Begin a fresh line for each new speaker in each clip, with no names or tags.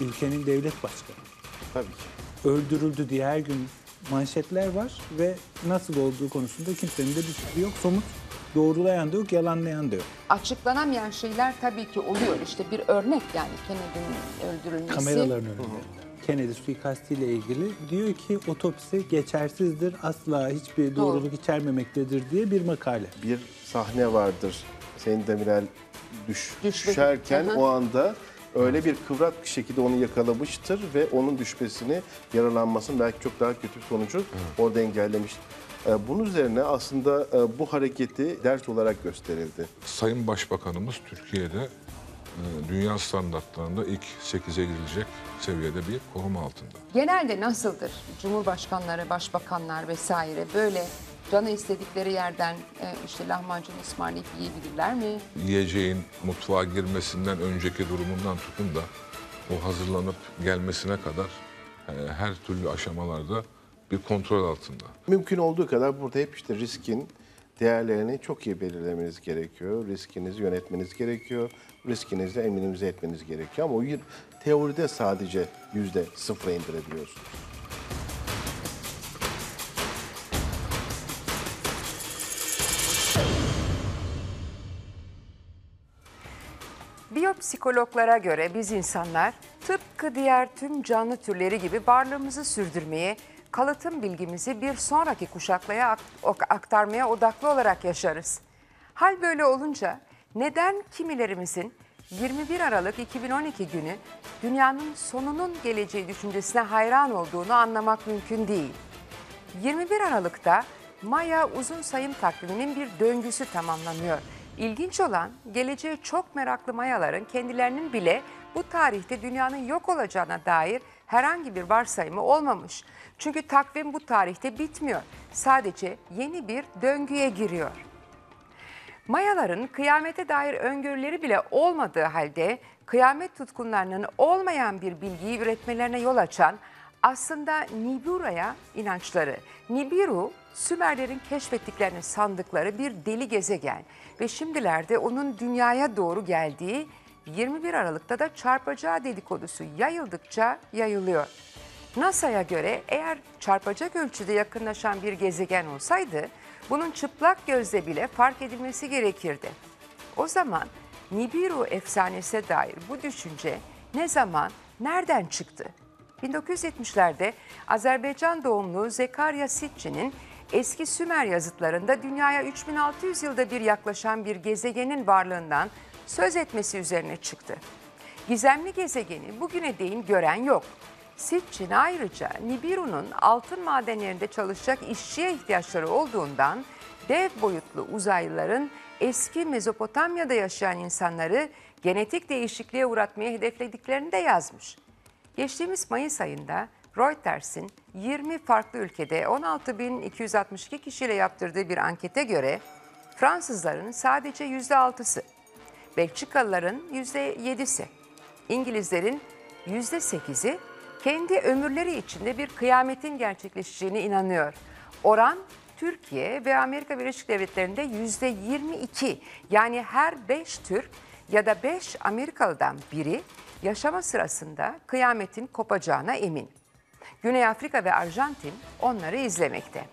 ülkenin devlet başkanı. Tabii ki. Öldürüldü diye her gün manşetler var ve nasıl olduğu konusunda kimsenin de bir fikri yok. Somut doğrulayan da yok, yalanlayan da yok.
Açıklanamayan şeyler tabii ki oluyor. İşte bir örnek yani Kennedy'nin öldürülmesi. Kameraların
önünde. Kennedy suikastiyle ilgili diyor ki otopsi geçersizdir, asla hiçbir doğruluk Doğru. içermemektedir diye bir makale. Bir sahne
vardır. Sayın Demirel düş, düşerken o anda öyle bir kıvrak şekilde onu yakalamıştır ve onun düşmesini, yaralanmasını belki çok daha kötü bir sonucu orada engellemiştir. Ee, bunun üzerine aslında e, bu hareketi ders olarak
gösterildi. Sayın Başbakanımız Türkiye'de e, dünya standartlarında ilk 8'e girecek seviyede bir koruma altında.
Genelde nasıldır? Cumhurbaşkanları, başbakanlar vesaire böyle Canı istedikleri yerden e, işte lahmacun ısmarlayıp yiyebilirler mi?
Yiyeceğin mutfağa girmesinden önceki durumundan tutun da o hazırlanıp gelmesine kadar e, her türlü aşamalarda bir kontrol altında.
Mümkün olduğu kadar burada hep işte riskin değerlerini çok iyi belirlemeniz gerekiyor. Riskinizi yönetmeniz gerekiyor. Riskinizi eminimize etmeniz gerekiyor. Ama o teoride sadece yüzde sıfıra indirebiliyorsunuz.
Biyopsikologlara göre biz insanlar tıpkı diğer tüm canlı türleri gibi varlığımızı sürdürmeye, kalıtım bilgimizi bir sonraki kuşaklara aktarmaya odaklı olarak yaşarız. Hal böyle olunca neden kimilerimizin 21 Aralık 2012 günü dünyanın sonunun geleceği düşüncesine hayran olduğunu anlamak mümkün değil. 21 Aralık'ta Maya uzun sayım takviminin bir döngüsü tamamlanıyor İlginç olan geleceğe çok meraklı mayaların kendilerinin bile bu tarihte dünyanın yok olacağına dair herhangi bir varsayımı olmamış. Çünkü takvim bu tarihte bitmiyor. Sadece yeni bir döngüye giriyor. Mayaların kıyamete dair öngörüleri bile olmadığı halde kıyamet tutkunlarının olmayan bir bilgiyi üretmelerine yol açan aslında Nibiru'ya inançları. Nibiru Sümerlerin keşfettiklerini sandıkları bir deli gezegen ve şimdilerde onun dünyaya doğru geldiği 21 Aralık'ta da çarpacağı dedikodusu yayıldıkça yayılıyor. NASA'ya göre eğer çarpacak ölçüde yakınlaşan bir gezegen olsaydı bunun çıplak gözle bile fark edilmesi gerekirdi. O zaman Nibiru efsanesine dair bu düşünce ne zaman, nereden çıktı? 1970'lerde Azerbaycan doğumlu Zekaria Sitçi'nin Eski Sümer yazıtlarında dünyaya 3600 yılda bir yaklaşan bir gezegenin varlığından söz etmesi üzerine çıktı. Gizemli gezegeni bugüne değin gören yok. Sitchin ayrıca Nibiru'nun altın madenlerinde çalışacak işçiye ihtiyaçları olduğundan dev boyutlu uzaylıların eski Mezopotamya'da yaşayan insanları genetik değişikliğe uğratmaya hedeflediklerini de yazmış. Geçtiğimiz Mayıs ayında Reuters'in 20 farklı ülkede 16.262 kişiyle yaptırdığı bir ankete göre Fransızların sadece %6'sı, Belçikalıların %7'si, İngilizlerin %8'i kendi ömürleri içinde bir kıyametin gerçekleşeceğine inanıyor. Oran Türkiye ve Amerika Birleşik Devletleri'nde %22 yani her 5 Türk ya da 5 Amerikalı'dan biri yaşama sırasında kıyametin kopacağına emin. Güney Afrika ve Arjantin onları izlemekte.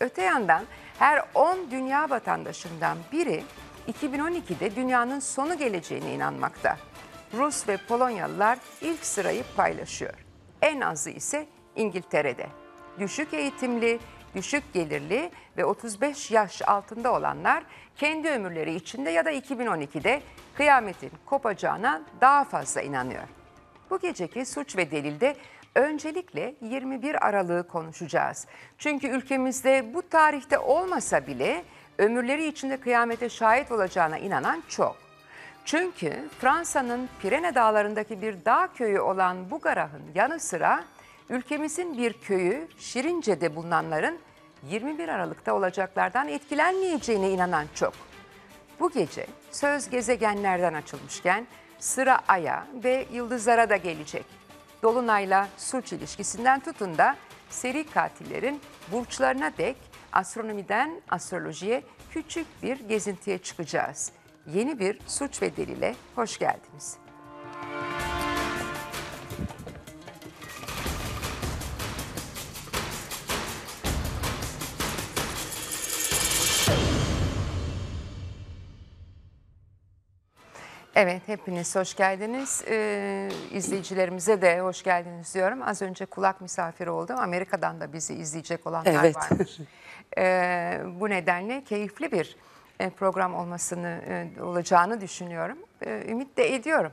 Öte yandan her 10 dünya vatandaşından biri 2012'de dünyanın sonu geleceğine inanmakta. Rus ve Polonyalılar ilk sırayı paylaşıyor. En azı ise İngiltere'de. Düşük eğitimli, düşük gelirli ve 35 yaş altında olanlar kendi ömürleri içinde ya da 2012'de kıyametin kopacağına daha fazla inanıyor. Bu geceki suç ve delilde Öncelikle 21 Aralık'ı konuşacağız. Çünkü ülkemizde bu tarihte olmasa bile ömürleri içinde kıyamete şahit olacağına inanan çok. Çünkü Fransa'nın Pirene dağlarındaki bir dağ köyü olan Bugarah'ın yanı sıra ülkemizin bir köyü Şirince'de bulunanların 21 Aralık'ta olacaklardan etkilenmeyeceğine inanan çok. Bu gece söz gezegenlerden açılmışken sıra Ay'a ve yıldızlara da gelecek. Dolunay'la suç ilişkisinden tutun da seri katillerin burçlarına dek astronomiden astrolojiye küçük bir gezintiye çıkacağız. Yeni bir Suç ve Delil'e hoş geldiniz. Evet, hepiniz hoş geldiniz. Ee, izleyicilerimize de hoş geldiniz diyorum. Az önce kulak misafiri oldum. Amerika'dan da bizi izleyecek olanlar evet. varmış. Ee, bu nedenle keyifli bir e, program olmasını e, olacağını düşünüyorum. E, ümit de ediyorum.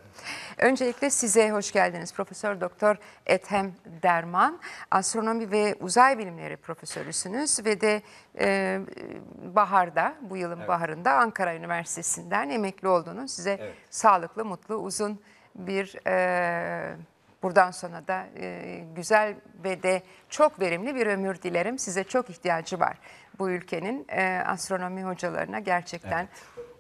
Öncelikle size hoş geldiniz. Profesör Doktor Ethem Derman, astronomi ve uzay bilimleri profesörüsünüz ve de baharda, bu yılın evet. baharında Ankara Üniversitesi'nden emekli oldunuz. Size evet. sağlıklı, mutlu, uzun bir e, buradan sonra da güzel ve de çok verimli bir ömür dilerim. Size çok ihtiyacı var bu ülkenin e, astronomi hocalarına gerçekten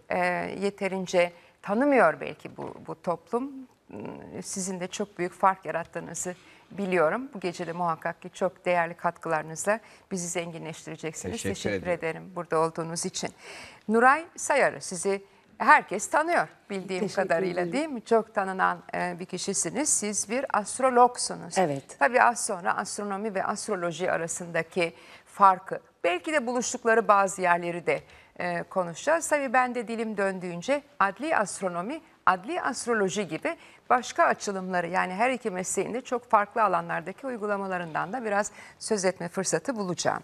evet. e, yeterince tanımıyor belki bu, bu toplum. Hmm, sizin de çok büyük fark yarattığınızı biliyorum. Bu gece de muhakkak ki çok değerli katkılarınızla bizi zenginleştireceksiniz. Teşekkür, Teşekkür ederim. ederim burada olduğunuz için. Nuray Sayarı sizi herkes tanıyor bildiğim Teşekkür kadarıyla ederim. değil mi? Çok tanınan e, bir kişisiniz. Siz bir astrologsunuz. Evet. Tabii az sonra astronomi ve astroloji arasındaki farkı Belki de buluştukları bazı yerleri de e, konuşacağız. Tabii ben de dilim döndüğünce adli astronomi, adli astroloji gibi başka açılımları yani her iki mesleğinde çok farklı alanlardaki uygulamalarından da biraz söz etme fırsatı bulacağım.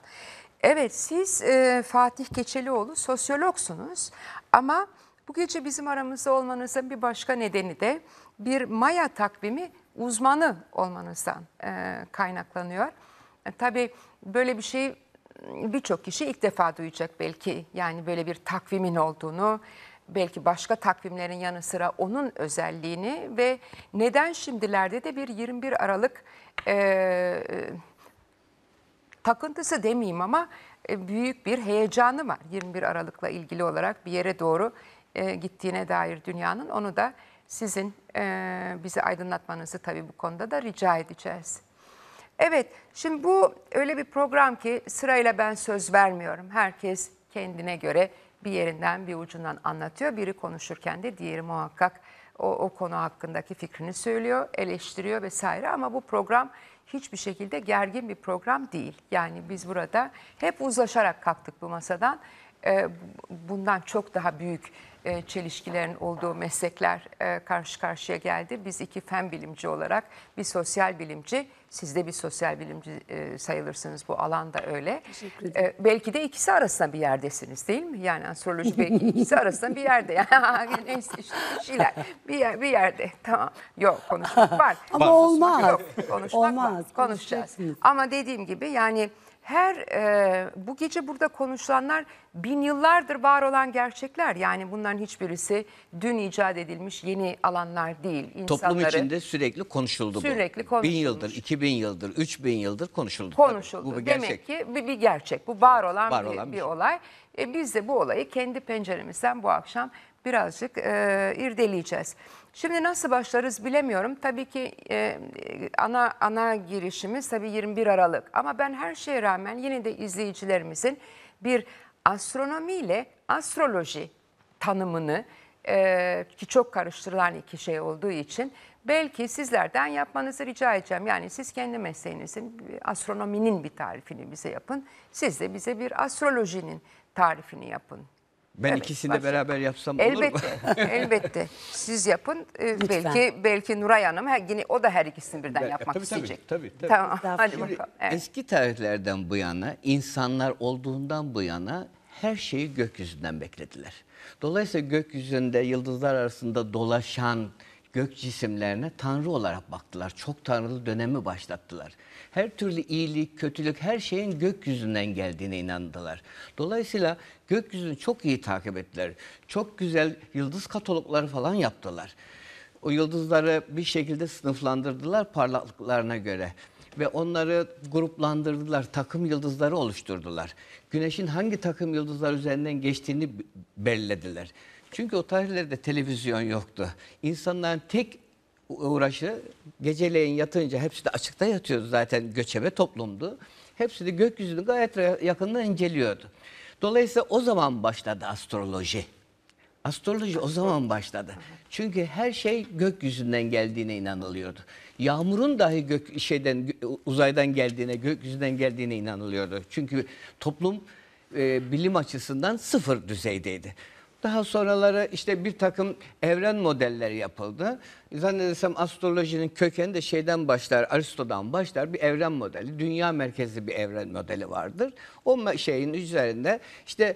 Evet siz e, Fatih Keçelioğlu sosyologsunuz ama bu gece bizim aramızda olmanızın bir başka nedeni de bir Maya takvimi uzmanı olmanızdan e, kaynaklanıyor. E, tabii böyle bir şey birçok kişi ilk defa duyacak belki. Yani böyle bir takvimin olduğunu, belki başka takvimlerin yanı sıra onun özelliğini ve neden şimdilerde de bir 21 Aralık e, takıntısı demeyeyim ama büyük bir heyecanı var. 21 Aralık'la ilgili olarak bir yere doğru e, gittiğine dair dünyanın onu da sizin e, bizi aydınlatmanızı tabii bu konuda da rica edeceğiz. Evet, şimdi bu öyle bir program ki sırayla ben söz vermiyorum. Herkes kendine göre bir yerinden bir ucundan anlatıyor. Biri konuşurken de diğeri muhakkak o, o konu hakkındaki fikrini söylüyor, eleştiriyor vesaire. Ama bu program hiçbir şekilde gergin bir program değil. Yani biz burada hep uzlaşarak kalktık bu masadan. Ee, bundan çok daha büyük e, çelişkilerin olduğu meslekler e, karşı karşıya geldi. Biz iki fen bilimci olarak bir sosyal bilimci, siz de bir sosyal bilimci e, sayılırsınız bu alanda öyle. E, belki de ikisi arasında bir yerdesiniz değil mi? Yani astroloji belki ikisi arasında bir yerde. Yani neyse işte bir şeyler bir, yer, bir yerde tamam. Yok konuşmak var. Ama olmaz. Yok, konuşmak olmaz. Var. Konuşacağız. Ama dediğim gibi yani her e, bu gece burada konuşulanlar bin yıllardır var olan gerçekler. Yani bunların hiçbirisi dün icat edilmiş yeni alanlar değil. İnsanları, Toplum içinde
sürekli konuşuldu sürekli bu. Sürekli konuşulmuş. Bin yıldır, iki bin yıldır, üç bin yıldır konuşuldu. Konuşuldu. Bu bir gerçek. Demek
ki bir, bir gerçek. Bu var olan, var bir, olan bir, bir şey. olay. E, biz de bu olayı kendi penceremizden bu akşam birazcık e, irdeleyeceğiz. Şimdi nasıl başlarız bilemiyorum. Tabii ki e, e ana ana girişimiz tabii 21 Aralık. Ama ben her şeye rağmen yine de izleyicilerimizin bir astronomiyle astroloji tanımını e, ki çok karıştırılan iki şey olduğu için belki sizlerden yapmanızı rica edeceğim. Yani siz kendi mesleğinizin astronominin bir tarifini bize yapın. Siz de bize bir astrolojinin tarifini yapın
ben evet, ikisini de beraber yapsam olur elbette, olur mu? elbette.
Siz yapın. Ee, Lütfen. Belki belki Nuray Hanım her, yine o da her ikisini birden ben, e, yapmak tabii, isteyecek. Tabii tabii. tabii. Tamam. Hadi Şimdi, bakalım.
Evet. Eski tarihlerden bu yana insanlar olduğundan bu yana her şeyi gökyüzünden beklediler. Dolayısıyla gökyüzünde yıldızlar arasında dolaşan gök cisimlerine tanrı olarak baktılar. Çok tanrılı dönemi başlattılar her türlü iyilik, kötülük, her şeyin gökyüzünden geldiğine inandılar. Dolayısıyla gökyüzünü çok iyi takip ettiler. Çok güzel yıldız katalogları falan yaptılar. O yıldızları bir şekilde sınıflandırdılar parlaklıklarına göre ve onları gruplandırdılar, takım yıldızları oluşturdular. Güneşin hangi takım yıldızlar üzerinden geçtiğini belirlediler. Çünkü o tarihlerde televizyon yoktu. İnsanların tek uğraşı geceleyin yatınca hepsi de açıkta yatıyordu zaten göçebe toplumdu. Hepsi de gökyüzünü gayet yakından inceliyordu. Dolayısıyla o zaman başladı astroloji. Astroloji o zaman başladı. Çünkü her şey gökyüzünden geldiğine inanılıyordu. Yağmurun dahi gök şeyden uzaydan geldiğine, gökyüzünden geldiğine inanılıyordu. Çünkü toplum e, bilim açısından sıfır düzeydeydi. Daha sonraları işte bir takım evren modelleri yapıldı. Zannedersem astrolojinin kökeni de şeyden başlar, Aristo'dan başlar bir evren modeli. Dünya merkezli bir evren modeli vardır. O şeyin üzerinde işte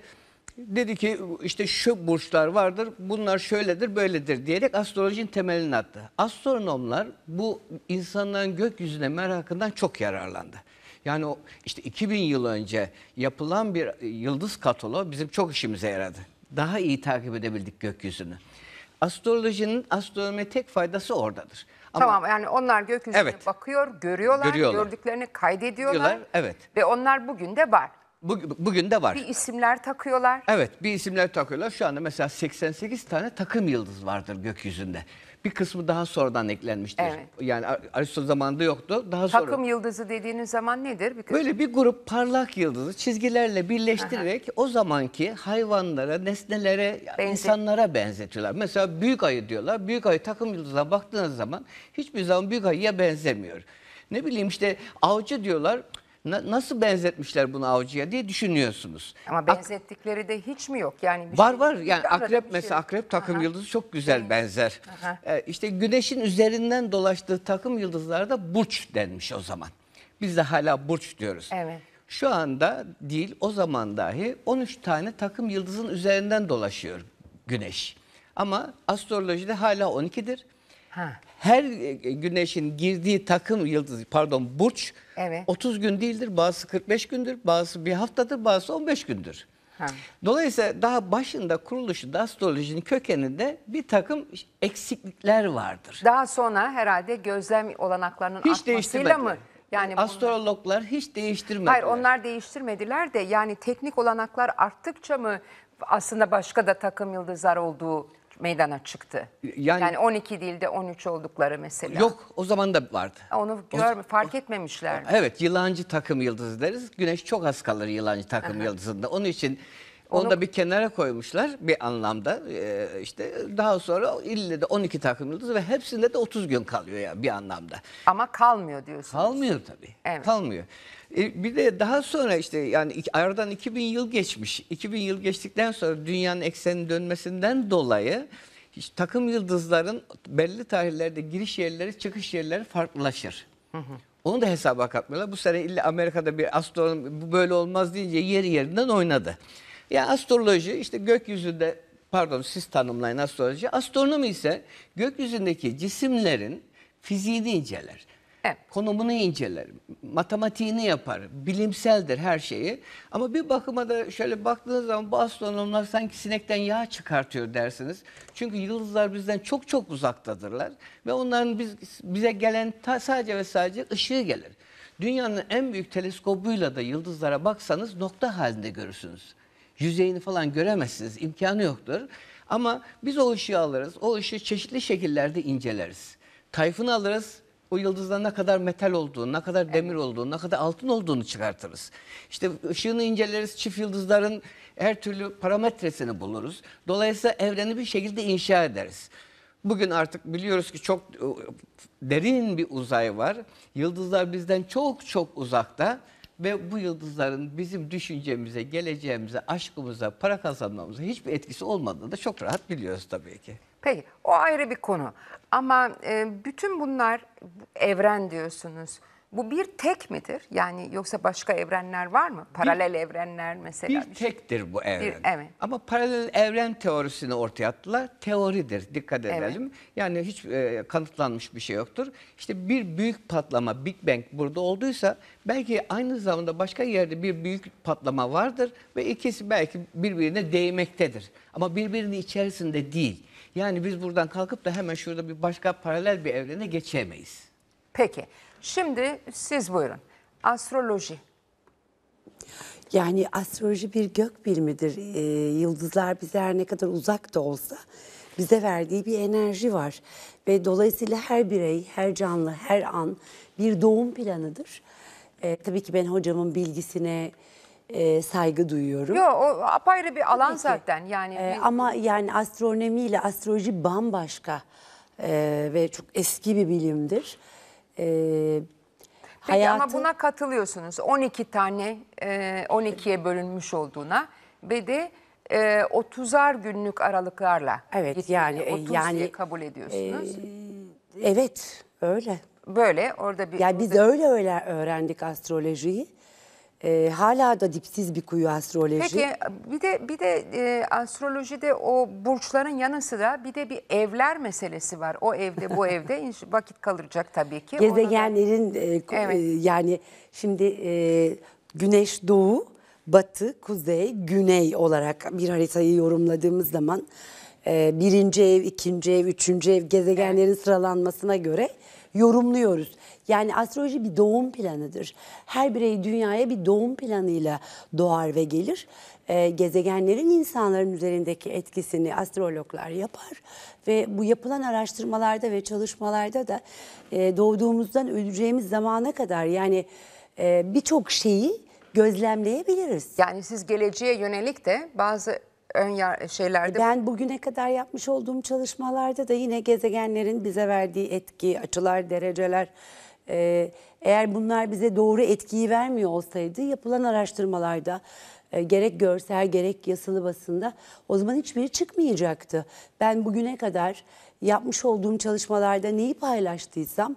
dedi ki işte şu burçlar vardır, bunlar şöyledir, böyledir diyerek astrolojinin temelini attı. Astronomlar bu insanların gökyüzüne merakından çok yararlandı. Yani o işte 2000 yıl önce yapılan bir yıldız kataloğu bizim çok işimize yaradı daha iyi takip edebildik gökyüzünü. Astrolojinin astronomiye tek faydası oradadır. Ama, tamam yani onlar gökyüzüne Evet. bakıyor, görüyorlar, Görüyorlar. gördüklerini kaydediyorlar. Diyorlar, evet. Ve onlar bugün de var. bugün de var. Bir
isimler takıyorlar.
Evet bir isimler takıyorlar. Şu anda mesela 88 tane takım yıldız vardır gökyüzünde. Bir kısmı daha sonradan eklenmiştir. Evet. Yani Aristo zamanında yoktu. Daha sonra. Takım
yıldızı dediğiniz zaman nedir? Bir Böyle
bir grup parlak yıldızı çizgilerle birleştirerek Aha. o zamanki hayvanlara, nesnelere, Benzi insanlara benzetiyorlar. Mesela büyük ayı diyorlar. Büyük ayı takım yıldızına baktığınız zaman hiçbir zaman büyük ayıya benzemiyor. Ne bileyim işte avcı diyorlar. Na, nasıl benzetmişler bunu avcıya diye düşünüyorsunuz. Ama
benzettikleri Ak de hiç mi yok? Yani
bir var şey, var. Yani akrep şey. mesela akrep takım Aha. yıldızı çok güzel benzer. Aha. Ee, işte güneşin üzerinden dolaştığı takım yıldızlarda burç denmiş o zaman. Biz de hala burç diyoruz. Evet. Şu anda değil o zaman dahi 13 tane takım yıldızın üzerinden dolaşıyor güneş. Ama astrolojide hala 12'dir. Ha her e, e, güneşin girdiği takım yıldız pardon burç evet. 30 gün değildir. Bazısı 45 gündür, bazısı bir haftadır, bazısı 15 gündür. Ha. Dolayısıyla daha başında kuruluşunda astrolojinin kökeninde bir takım eksiklikler vardır.
Daha sonra herhalde gözlem olanaklarının Hiç artmasıyla mı? Yani astrologlar
bunu... hiç değiştirmediler. Hayır
onlar değiştirmediler de yani teknik olanaklar arttıkça mı aslında başka da takım yıldızlar olduğu meydana çıktı. Yani, yani 12 dilde 13 oldukları mesela. Yok o zaman da vardı. Onu görme, fark etmemişler. Mi?
Evet yılancı takım yıldızı deriz. Güneş çok az kalır yılancı takım yıldızında. Onun için onu, da bir kenara koymuşlar bir anlamda. Ee, işte daha sonra ille de 12 takım yıldız ve hepsinde de 30 gün kalıyor ya bir anlamda. Ama kalmıyor diyorsunuz. Kalmıyor tabii. Evet. Kalmıyor. Ee, bir de daha sonra işte yani aradan 2000 yıl geçmiş. 2000 yıl geçtikten sonra dünyanın ekseni dönmesinden dolayı işte, takım yıldızların belli tarihlerde giriş yerleri, çıkış yerleri farklılaşır. Hı hı. Onu da hesaba katmıyorlar. Bu sene illa Amerika'da bir astronom bu böyle olmaz deyince yeri yerinden oynadı. Ya astroloji işte gökyüzünde pardon siz tanımlayın astroloji. Astronomi ise gökyüzündeki cisimlerin fiziğini inceler. Evet. Konumunu inceler, matematiğini yapar, bilimseldir her şeyi. Ama bir bakıma da şöyle baktığınız zaman bu astronomlar sanki sinekten yağ çıkartıyor dersiniz. Çünkü yıldızlar bizden çok çok uzaktadırlar ve onların biz, bize gelen ta, sadece ve sadece ışığı gelir. Dünyanın en büyük teleskobuyla da yıldızlara baksanız nokta halinde görürsünüz yüzeyini falan göremezsiniz. İmkanı yoktur. Ama biz o ışığı alırız. O ışığı çeşitli şekillerde inceleriz. Tayfun alırız. O yıldızda ne kadar metal olduğunu, ne kadar demir olduğunu, ne kadar altın olduğunu çıkartırız. İşte ışığını inceleriz, çift yıldızların her türlü parametresini buluruz. Dolayısıyla evreni bir şekilde inşa ederiz. Bugün artık biliyoruz ki çok e, derin bir uzay var. Yıldızlar bizden çok çok uzakta ve bu yıldızların bizim düşüncemize, geleceğimize, aşkımıza, para kazanmamıza hiçbir etkisi olmadığını da çok rahat biliyoruz tabii ki. Peki o ayrı bir konu
ama e, bütün bunlar evren diyorsunuz. Bu bir tek midir? Yani yoksa başka evrenler var mı? Paralel bir, evrenler mesela. Bir
şey. tektir bu evren. Bir, evet. Ama paralel evren teorisini ortaya attılar. Teoridir dikkat edelim. Evet. Yani hiç e, kanıtlanmış bir şey yoktur. İşte bir büyük patlama Big Bang burada olduysa belki aynı zamanda başka yerde bir büyük patlama vardır ve ikisi belki birbirine değmektedir. Ama birbirinin içerisinde değil. Yani biz buradan kalkıp da hemen şurada bir başka paralel bir evrene geçemeyiz. Peki şimdi siz buyurun. Astroloji.
Yani astroloji bir gök bilimidir. Ee, yıldızlar bize her ne kadar uzak da olsa bize verdiği bir enerji var. Ve dolayısıyla her birey, her canlı, her an bir doğum planıdır. Ee, tabii ki ben hocamın bilgisine e, saygı duyuyorum. Yok o
apayrı bir alan Peki. zaten. yani. Ee, ama
yani astronomiyle astroloji bambaşka ee, ve çok eski bir bilimdir. E,
Peki hayatı... ama buna katılıyorsunuz. 12 tane e, 12'ye bölünmüş olduğuna ve de e, 30'ar günlük aralıklarla. Evet gittiğini, yani 30 e, yani diye kabul ediyorsunuz. E, evet öyle. Böyle orada bir Yani orada... biz öyle
öyle öğrendik astrolojiyi e, hala da dipsiz bir kuyu astroloji. Peki
bir de bir de e, astrolojide o burçların yanı sıra bir de bir evler meselesi var. O evde bu evde vakit kalacak tabii ki. Gezegenlerin da... E, e, evet. e,
yani
şimdi e,
güneş doğu, batı, kuzey, güney olarak bir haritayı yorumladığımız zaman e, birinci ev, ikinci ev, üçüncü ev gezegenlerin evet. sıralanmasına göre yorumluyoruz. Yani astroloji bir doğum planıdır. Her birey dünyaya bir doğum planıyla doğar ve gelir. E, gezegenlerin insanların üzerindeki etkisini astrologlar yapar ve bu yapılan araştırmalarda ve çalışmalarda da e, doğduğumuzdan öleceğimiz zamana kadar yani e, birçok şeyi gözlemleyebiliriz.
Yani siz geleceğe yönelik de bazı ön şeylerde... Ben bugüne kadar yapmış olduğum çalışmalarda da yine gezegenlerin bize verdiği etki, açılar, dereceler
ee, eğer bunlar bize doğru etkiyi vermiyor olsaydı yapılan araştırmalarda e, gerek görsel gerek yazılı basında o zaman hiçbiri çıkmayacaktı. Ben bugüne kadar yapmış olduğum çalışmalarda neyi paylaştıysam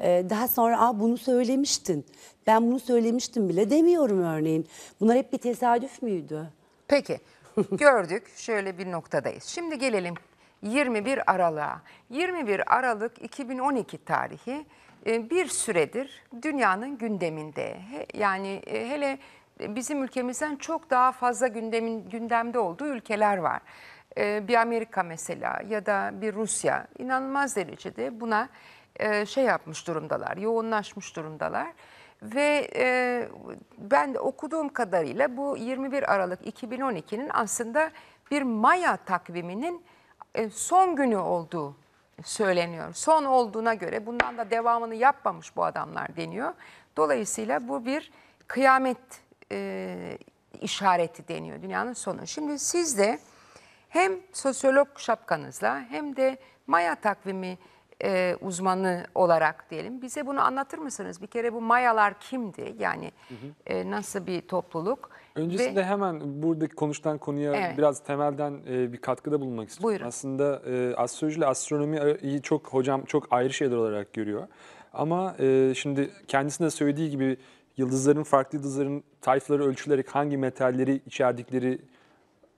e, daha sonra Aa, bunu söylemiştin ben bunu söylemiştim bile demiyorum örneğin.
Bunlar hep bir tesadüf müydü? Peki gördük şöyle bir noktadayız. Şimdi gelelim 21 Aralık'a. 21 Aralık 2012 tarihi ee, bir süredir dünyanın gündeminde. Yani e, hele e, bizim ülkemizden çok daha fazla gündemin, gündemde olduğu ülkeler var. Ee, bir Amerika mesela ya da bir Rusya inanılmaz derecede buna e, şey yapmış durumdalar, yoğunlaşmış durumdalar. Ve ben de okuduğum kadarıyla bu 21 Aralık 2012'nin aslında bir Maya takviminin son günü olduğu söyleniyor. Son olduğuna göre bundan da devamını yapmamış bu adamlar deniyor. Dolayısıyla bu bir kıyamet e, işareti deniyor dünyanın sonu. Şimdi siz de hem sosyolog şapkanızla hem de Maya takvimi e, uzmanı olarak diyelim. Bize bunu anlatır mısınız? Bir kere bu Mayalar kimdi? Yani hı hı. E, nasıl bir topluluk?
Öncesinde Ve, hemen buradaki konuştan konuya evet. biraz temelden e, bir katkıda bulunmak istiyorum. Buyurun. Aslında e, astroloji ile astronomiyi çok hocam çok ayrı şeyler olarak görüyor. Ama e, şimdi kendisine söylediği gibi yıldızların, farklı yıldızların tayfları ölçülerek hangi metalleri içerdikleri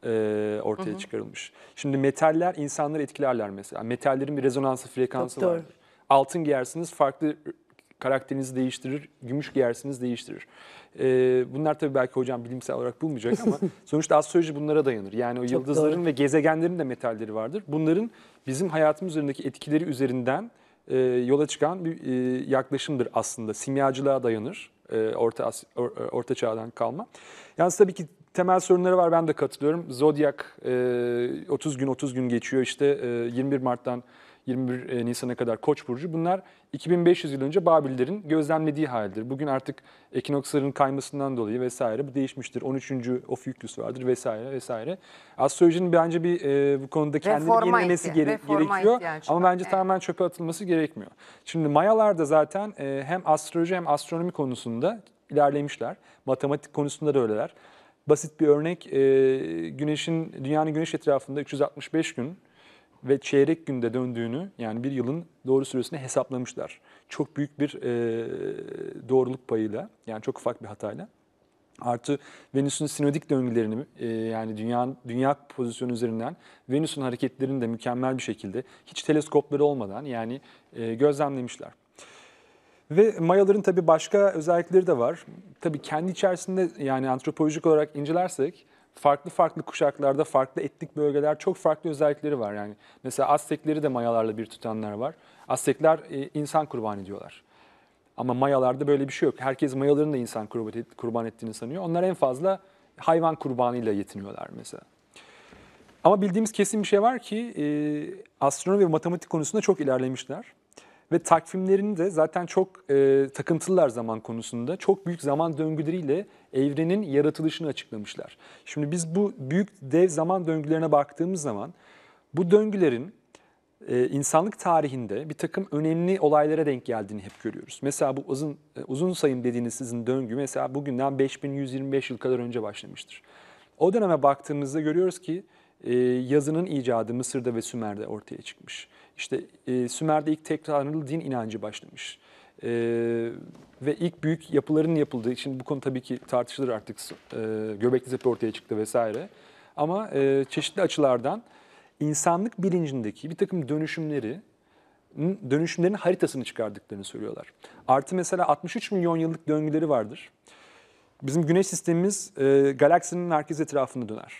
e, ortaya hı hı. çıkarılmış. Şimdi metaller insanları etkilerler mesela. Metallerin bir rezonansı frekansı var. Altın giyersiniz farklı karakterinizi değiştirir, gümüş giyersiniz değiştirir. Ee, bunlar tabii belki hocam bilimsel olarak bulmayacak ama sonuçta astroloji bunlara dayanır. Yani o Çok yıldızların doğru. ve gezegenlerin de metalleri vardır. Bunların bizim hayatımız üzerindeki etkileri üzerinden e, yola çıkan bir e, yaklaşımdır aslında. Simyacılığa dayanır e, orta, e, orta çağdan kalma. Yalnız tabii ki temel sorunları var ben de katılıyorum. Zodiac 30 e, gün 30 gün geçiyor işte 21 e, Mart'tan 21 e, Nisan'a kadar Koç burcu. Bunlar 2500 yıl önce Babillerin gözlemlediği haldir. Bugün artık ekinoksların kaymasından dolayı vesaire bu değişmiştir. 13. Ofyüklüs vardır vesaire vesaire. Astrolojinin bence bir e, bu konuda kendini Reforma yenilemesi gere- reforma gerekiyor ama bence evet. tamamen çöpe atılması gerekmiyor. Şimdi Mayalar da zaten e, hem astroloji hem astronomi konusunda ilerlemişler. Matematik konusunda da öyleler. Basit bir örnek, e, güneşin dünyanın güneş etrafında 365 gün ve çeyrek günde döndüğünü yani bir yılın doğru süresini hesaplamışlar. Çok büyük bir e, doğruluk payıyla yani çok ufak bir hatayla. Artı Venüs'ün sinodik döngülerini e, yani dünya dünya pozisyonu üzerinden Venüs'ün hareketlerini de mükemmel bir şekilde hiç teleskopları olmadan yani e, gözlemlemişler. Ve mayaların tabii başka özellikleri de var. Tabii kendi içerisinde yani antropolojik olarak incelersek farklı farklı kuşaklarda, farklı etnik bölgeler çok farklı özellikleri var. Yani mesela Aztekleri de mayalarla bir tutanlar var. Aztekler e, insan kurban ediyorlar. Ama mayalarda böyle bir şey yok. Herkes mayaların da insan kurban ettiğini sanıyor. Onlar en fazla hayvan kurbanıyla yetiniyorlar mesela. Ama bildiğimiz kesin bir şey var ki e, astronomi ve matematik konusunda çok ilerlemişler. Ve takvimlerini de zaten çok e, takıntılılar zaman konusunda. Çok büyük zaman döngüleriyle evrenin yaratılışını açıklamışlar. Şimdi biz bu büyük dev zaman döngülerine baktığımız zaman bu döngülerin e, insanlık tarihinde bir takım önemli olaylara denk geldiğini hep görüyoruz. Mesela bu uzun, e, uzun sayım dediğiniz sizin döngü mesela bugünden 5125 yıl kadar önce başlamıştır. O döneme baktığımızda görüyoruz ki e, yazının icadı Mısır'da ve Sümer'de ortaya çıkmış. İşte e, Sümer'de ilk tek tanrılı din inancı başlamış. E, ve ilk büyük yapıların yapıldığı, şimdi bu konu tabii ki tartışılır artık, e, Göbekli Tepe ortaya çıktı vesaire. Ama e, çeşitli açılardan insanlık bilincindeki bir takım dönüşümleri, dönüşümlerin haritasını çıkardıklarını söylüyorlar. Artı mesela 63 milyon yıllık döngüleri vardır. Bizim güneş sistemimiz e, galaksinin merkez etrafında döner.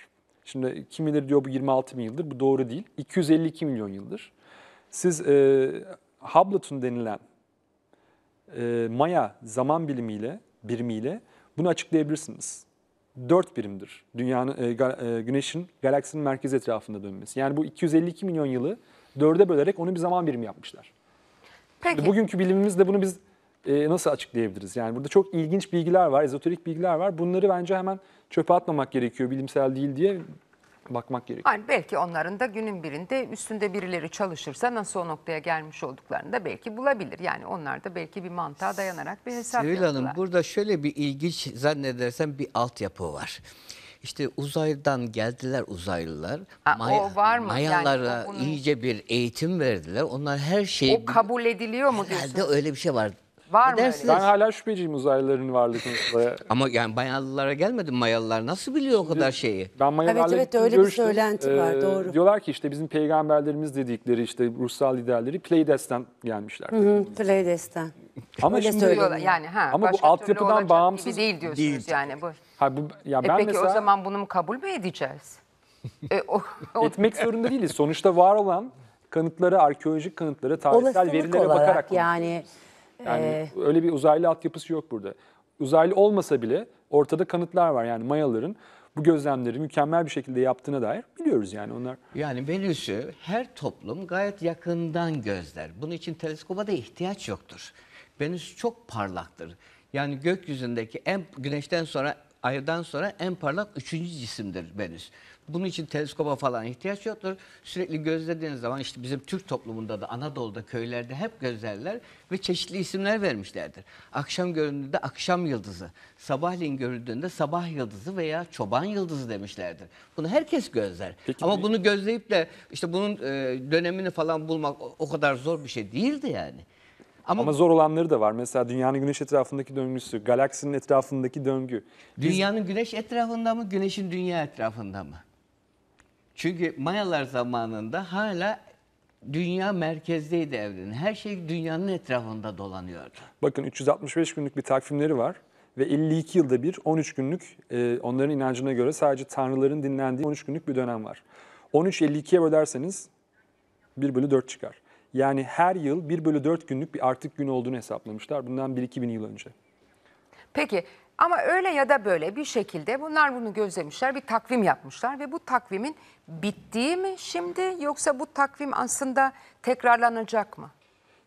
Şimdi kimileri diyor bu 26 bin yıldır, bu doğru değil. 252 milyon yıldır. Siz e, Hablatun denilen e, Maya zaman bilimiyle, birimiyle bunu açıklayabilirsiniz. Dört birimdir dünyanın e, ga, e, güneşin galaksinin merkez etrafında dönmesi. Yani bu 252 milyon yılı dörde bölerek onu bir zaman birimi yapmışlar. Peki. Bugünkü bilimimizde bunu biz e, nasıl açıklayabiliriz? Yani burada çok ilginç bilgiler var, ezoterik bilgiler var. Bunları bence hemen çöpe atmamak gerekiyor bilimsel değil diye bakmak gerekiyor.
Yani belki onların da günün birinde üstünde birileri çalışırsa nasıl o noktaya gelmiş olduklarını da belki bulabilir. Yani onlar da belki bir mantığa dayanarak bir hesap Sevil Hanım
burada şöyle bir ilginç zannedersem bir altyapı var. İşte uzaydan geldiler uzaylılar. Ha, Maya, o var mı? Mayalara yani, bunun... iyice bir eğitim verdiler. Onlar her şeyi... O
kabul ediliyor
mu diyorsunuz? Herhalde öyle bir şey var
Var mı öyle? Ben hala şüpheciyim uzaylıların varlığı
Ama yani Mayalılara gelmedim.
Mayalılar nasıl biliyor o kadar şeyi? Ben Mayalılarla Evet, evet, öyle bir görüştüm. söylenti var, ee, doğru. Diyorlar ki işte bizim peygamberlerimiz dedikleri işte ruhsal liderleri Playdesten gelmişler.
Hı, Playdesten.
Ama Öyle şimdi Yani ha, Ama bu başka türlü altyapıdan bağımsız- değil diyorsunuz Değil. yani. Bu. ha, bu, ya E peki mesela o zaman
bunu mu kabul mü edeceğiz? e, o, o- etmek zorunda
değiliz. Sonuçta var olan kanıtları arkeolojik kanıtları tarihsel Olasılık verilere olarak bakarak yani yani ee... öyle bir uzaylı altyapısı yok burada. Uzaylı olmasa bile ortada kanıtlar var yani Mayaların bu gözlemleri mükemmel bir şekilde yaptığına dair biliyoruz yani onlar. Yani Venüs'ü
her toplum gayet yakından gözler. Bunun için teleskoba da ihtiyaç yoktur. Venüs çok parlaktır. Yani gökyüzündeki en güneşten sonra aydan sonra en parlak üçüncü cisimdir Venüs. Bunun için teleskoba falan ihtiyaç yoktur. Sürekli gözlediğiniz zaman işte bizim Türk toplumunda da Anadolu'da köylerde hep gözlerler ve çeşitli isimler vermişlerdir. Akşam göründüğünde akşam yıldızı, sabahleyin göründüğünde sabah yıldızı veya çoban yıldızı demişlerdir. Bunu herkes gözler. Peki, Ama bunu gözleyip de işte
bunun e, dönemini falan bulmak o kadar zor bir şey değildi yani. Ama, Ama zor olanları da var. Mesela dünyanın güneş etrafındaki döngüsü, galaksinin etrafındaki döngü. Biz... Dünyanın güneş etrafında mı, güneşin dünya etrafında mı? Çünkü Mayalar zamanında hala
dünya merkezdeydi evrenin. Her şey dünyanın etrafında dolanıyordu.
Bakın 365 günlük bir takvimleri var ve 52 yılda bir 13 günlük e, onların inancına göre sadece tanrıların dinlendiği 13 günlük bir dönem var. 13 52'ye bölerseniz 1 bölü 4 çıkar. Yani her yıl 1 bölü 4 günlük bir artık gün olduğunu hesaplamışlar. Bundan 1-2 bin yıl önce.
Peki ama öyle ya da böyle bir şekilde bunlar bunu gözlemişler, bir takvim yapmışlar ve bu takvimin bittiği mi şimdi yoksa bu takvim aslında tekrarlanacak mı?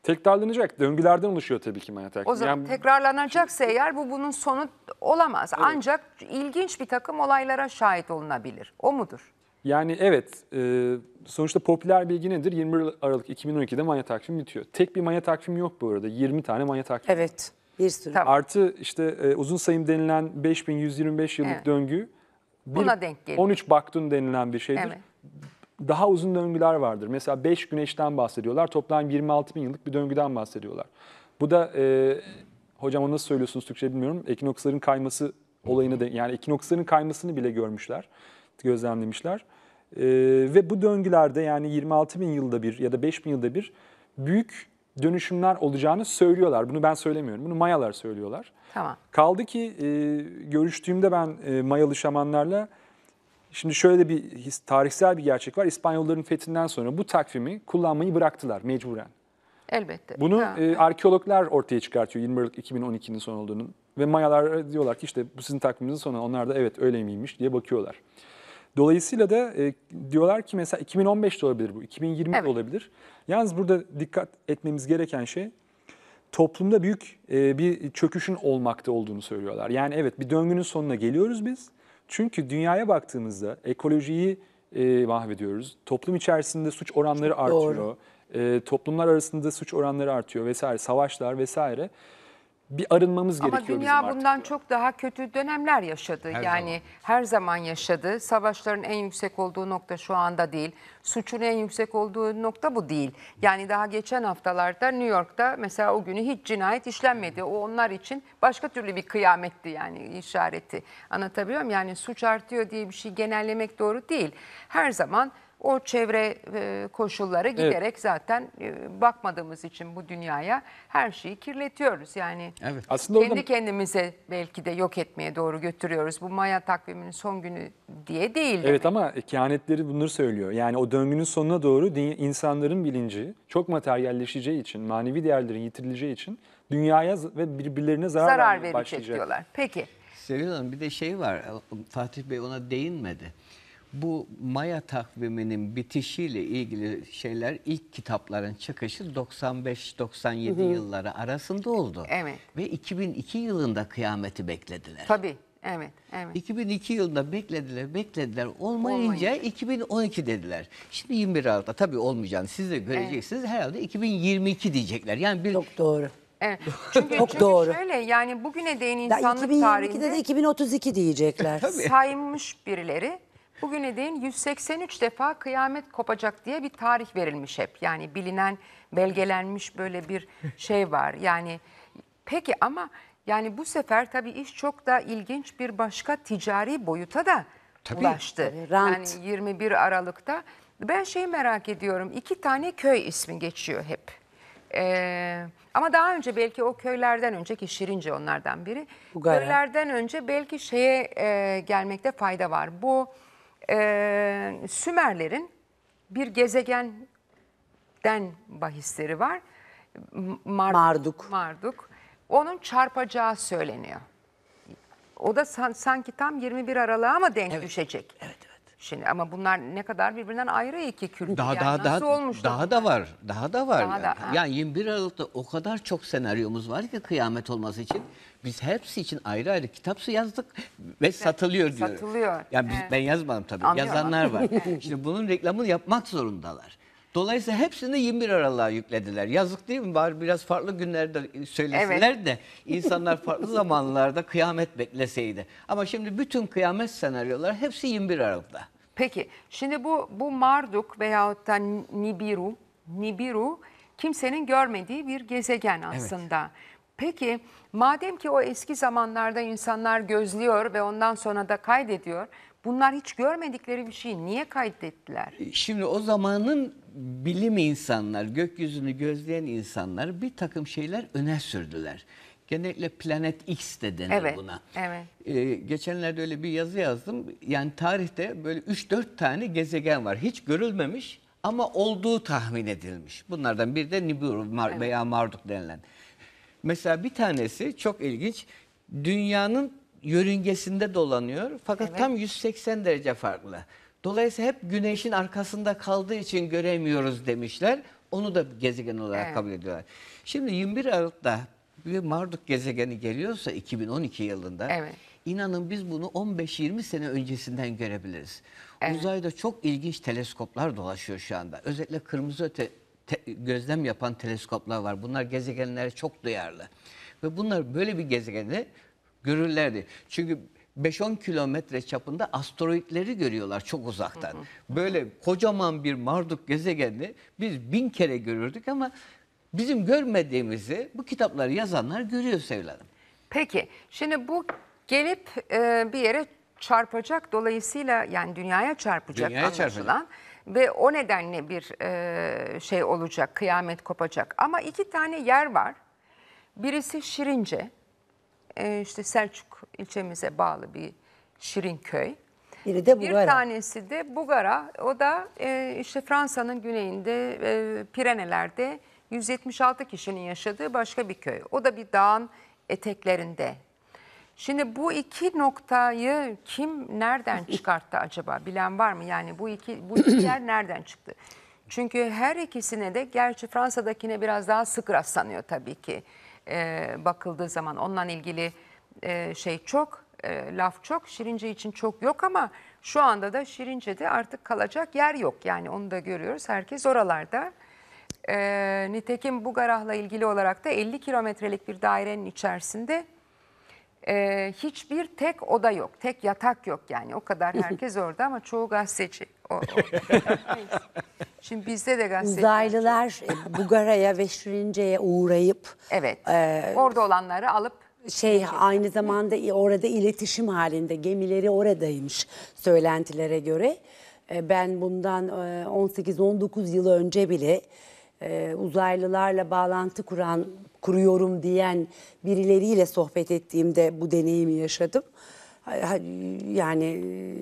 Tekrarlanacak. Döngülerden oluşuyor tabii ki manyetik. O zaman yani...
tekrarlanacaksa eğer bu bunun sonu olamaz. Evet. Ancak ilginç bir takım olaylara şahit olunabilir. O mudur?
Yani evet e, sonuçta popüler bilgi nedir? 21 Aralık 2012'de manya takvim bitiyor. Tek bir manya takvim yok bu arada. 20 tane manya takvim. Evet. Bir sürü. Tabii. Artı işte e, uzun sayım denilen 5125 yıllık Evet. döngü. Bir, Buna denk geliyor. 13 baktun denilen bir şeydir. Evet. Daha uzun döngüler vardır. Mesela 5 güneşten bahsediyorlar. Toplam 26 bin yıllık bir döngüden bahsediyorlar. Bu da e, hocam onu nasıl söylüyorsunuz Türkçe bilmiyorum. Ekinoksların kayması olayını da yani ekinoksların kaymasını bile görmüşler, gözlemlemişler. E, ve bu döngülerde yani 26 bin yılda bir ya da 5 bin yılda bir büyük dönüşümler olacağını söylüyorlar. Bunu ben söylemiyorum. Bunu Mayalar söylüyorlar. Tamam. Kaldı ki e, görüştüğümde ben e, Mayalı şamanlarla şimdi şöyle de bir his, tarihsel bir gerçek var. İspanyolların fethinden sonra bu takvimi kullanmayı bıraktılar mecburen. Elbette. Bunu e, arkeologlar ortaya çıkartıyor 20 Aralık 2012'nin son olduğunun. Ve Mayalar diyorlar ki işte bu sizin takviminizin sonu. Onlar da evet öyle miymiş diye bakıyorlar. Dolayısıyla da e, diyorlar ki mesela 2015 de olabilir bu, 2020 evet. de olabilir. Yalnız burada dikkat etmemiz gereken şey toplumda büyük e, bir çöküşün olmakta olduğunu söylüyorlar. Yani evet bir döngünün sonuna geliyoruz biz. Çünkü dünyaya baktığımızda ekolojiyi e, mahvediyoruz. Toplum içerisinde suç oranları artıyor. Doğru. E, toplumlar arasında suç oranları artıyor vesaire, savaşlar vesaire bir arınmamız Ama gerekiyor dünya bizim artık.
bundan çok daha kötü dönemler yaşadı. Her yani zaman. her zaman yaşadı. Savaşların en yüksek olduğu nokta şu anda değil. Suçun en yüksek olduğu nokta bu değil. Yani daha geçen haftalarda New York'ta mesela o günü hiç cinayet işlenmedi. O onlar için başka türlü bir kıyametti yani işareti. Anlatabiliyor muyum? Yani suç artıyor diye bir şey genellemek doğru değil. Her zaman o çevre e, koşulları giderek zaten e, bakmadığımız için bu dünyaya her şeyi kirletiyoruz. Yani
Evet. Aslında kendi orada-
kendimize belki de yok etmeye doğru götürüyoruz. Bu Maya takviminin son günü
diye değil Evet ama kehanetleri bunları söylüyor. Yani o döngünün sonuna doğru insanların bilinci çok materyalleşeceği için, manevi değerlerin yitirileceği için dünyaya ve birbirlerine zarar, zarar vermeye verecek başlayacak. diyorlar. Peki. Sevil Hanım bir de şey var
Fatih Bey ona değinmedi bu Maya takviminin bitişiyle ilgili şeyler ilk kitapların çıkışı 95-97 yılları arasında oldu. Evet. Ve 2002 yılında kıyameti beklediler. Tabii. Evet, evet. 2002 yılında beklediler, beklediler. Olmayınca, Olmayınca. 2012 dediler. Şimdi 21 Aralık'ta tabii olmayacağını siz de göreceksiniz. Herhalde 2022 diyecekler. Yani bir Çok doğru.
Evet.
Çünkü,
Çok çünkü doğru. şöyle
yani bugüne değin Ya insanlık 2022'de tarihinde de
2032 diyecekler.
saymış birileri Bugün değin 183 defa kıyamet kopacak diye bir tarih verilmiş hep. Yani bilinen, belgelenmiş böyle bir şey var. Yani peki ama yani bu sefer tabii iş çok da ilginç bir başka ticari boyuta da tabii, ulaştı. Tabii, Yani 21 Aralık'ta ben şeyi merak ediyorum. İki tane köy ismi geçiyor hep. Ee, ama daha önce belki o köylerden önceki Şirince onlardan biri. Ugara. Köylerden önce belki şeye e, gelmekte fayda var. Bu e, Sümerlerin bir gezegenden bahisleri var. Mar Marduk. Marduk. Onun çarpacağı söyleniyor. O da san sanki tam 21 Aralık'a mı denk evet. düşecek? Evet. Şimdi ama bunlar ne kadar birbirinden ayrı iki kültür. Daha yani daha nasıl daha olmuş
daha da var. Daha da var. Daha yani. Da, ha. yani 21 Aralık'ta o kadar çok senaryomuz var ki kıyamet olması için biz hepsi için ayrı ayrı kitap yazdık ve evet, satılıyor diyor. Satılıyor. Yani biz, evet. ben yazmadım tabii. Anlıyorum. Yazanlar var. Şimdi bunun reklamını yapmak zorundalar. Dolayısıyla hepsini 21 Aralık'a yüklediler. Yazık değil mi? Var biraz farklı günlerde söyleseler evet. de insanlar farklı zamanlarda kıyamet bekleseydi. Ama şimdi bütün kıyamet senaryoları hepsi 21 Aralık'ta.
Peki şimdi bu bu Marduk veyahut da Nibiru, Nibiru kimsenin görmediği bir gezegen aslında. Evet. Peki madem ki o eski zamanlarda insanlar gözlüyor ve ondan sonra da kaydediyor. Bunlar hiç görmedikleri bir şeyi niye kaydettiler?
E, şimdi o zamanın bilim insanlar, gökyüzünü gözleyen insanlar bir takım şeyler öne sürdüler. Genellikle Planet X de denir evet, buna. Evet. Ee, geçenlerde öyle bir yazı yazdım. Yani tarihte böyle 3-4 tane gezegen var. Hiç görülmemiş ama olduğu tahmin edilmiş. Bunlardan biri de Nibiru Mar evet. veya Marduk denilen. Mesela bir tanesi çok ilginç. Dünyanın yörüngesinde dolanıyor fakat evet. tam 180 derece farklı. Dolayısıyla hep güneşin arkasında kaldığı için göremiyoruz demişler. Onu da gezegen olarak evet. kabul ediyorlar. Şimdi 21 Aralık'ta bir Marduk gezegeni geliyorsa 2012 yılında evet. inanın biz bunu 15-20 sene öncesinden görebiliriz. Evet. Uzayda çok ilginç teleskoplar dolaşıyor şu anda. Özellikle kırmızı öte te, gözlem yapan teleskoplar var. Bunlar gezegenlere çok duyarlı. Ve bunlar böyle bir gezegeni görürlerdi. Çünkü 5-10 kilometre çapında asteroidleri görüyorlar çok uzaktan. Hı hı. Böyle kocaman bir Marduk gezegeni biz bin kere görürdük ama Bizim görmediğimizi bu kitapları yazanlar görüyor sevladım. Peki şimdi bu gelip e, bir yere
çarpacak dolayısıyla yani dünyaya çarpacak dünyaya anlaşılan. Çarpacak. Ve o nedenle bir e, şey olacak, kıyamet kopacak. Ama iki tane yer var. Birisi Şirince, e, işte Selçuk ilçemize bağlı bir Şirinköy. Biri de Bugara. Bir tanesi de Bugara. O da e, işte Fransa'nın güneyinde, e, Pireneler'de 176 kişinin yaşadığı başka bir köy. O da bir dağın eteklerinde. Şimdi bu iki noktayı kim nereden çıkarttı acaba? Bilen var mı? Yani bu iki bu iki yer nereden çıktı? Çünkü her ikisine de gerçi Fransa'dakine biraz daha sık rastlanıyor tabii ki ee, bakıldığı zaman. Onunla ilgili e, şey çok, e, laf çok. Şirince için çok yok ama şu anda da Şirince'de artık kalacak yer yok. Yani onu da görüyoruz. Herkes oralarda. E, nitekim bu garahla ilgili olarak da 50 kilometrelik bir dairenin içerisinde e, hiçbir tek oda yok. Tek yatak yok yani. O kadar herkes orada ama çoğu gazeteci. O, o. Şimdi bizde de gazeteci.
Uzaylılar e, Bugara'ya ve Şirince'ye uğrayıp. Evet. E, orada
olanları alıp
şey aynı zamanda orada iletişim halinde gemileri oradaymış söylentilere göre. E, ben bundan 18-19 e, yıl önce bile e, uzaylılarla bağlantı kuran, kuruyorum diyen birileriyle sohbet ettiğimde bu deneyimi yaşadım. Yani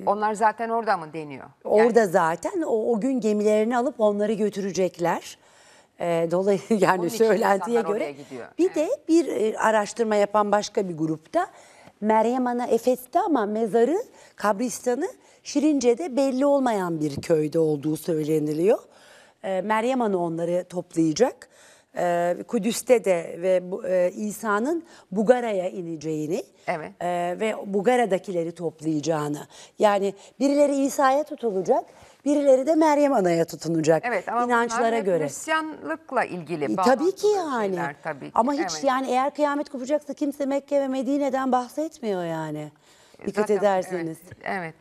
e, Onlar zaten orada mı deniyor?
orada zaten o, o gün gemilerini alıp onları götürecekler. E, dolayı yani söylentiye göre. gidiyor. Bir de bir e, araştırma yapan başka bir grupta Meryem Ana Efes'te ama mezarı kabristanı Şirince'de belli olmayan bir köyde olduğu söyleniliyor. E, Meryem Ana onları toplayacak. E, Kudüs'te de ve e, İsa'nın Bugara'ya ineceğini Evet. ve Bugara'dakileri toplayacağını. Yani birileri İsa'ya tutulacak, birileri de Meryem Ana'ya tutunacak Evet ama inançlara göre.
Hristiyanlıkla ilgili E, tabii
ki bağlantılı yani. şeyler tabii ki. Ama hiç Evet. yani eğer kıyamet kopacaksa kimse Mekke ve Medine'den bahsetmiyor yani. Dikkat Zaten- ederseniz.
Evet, evet.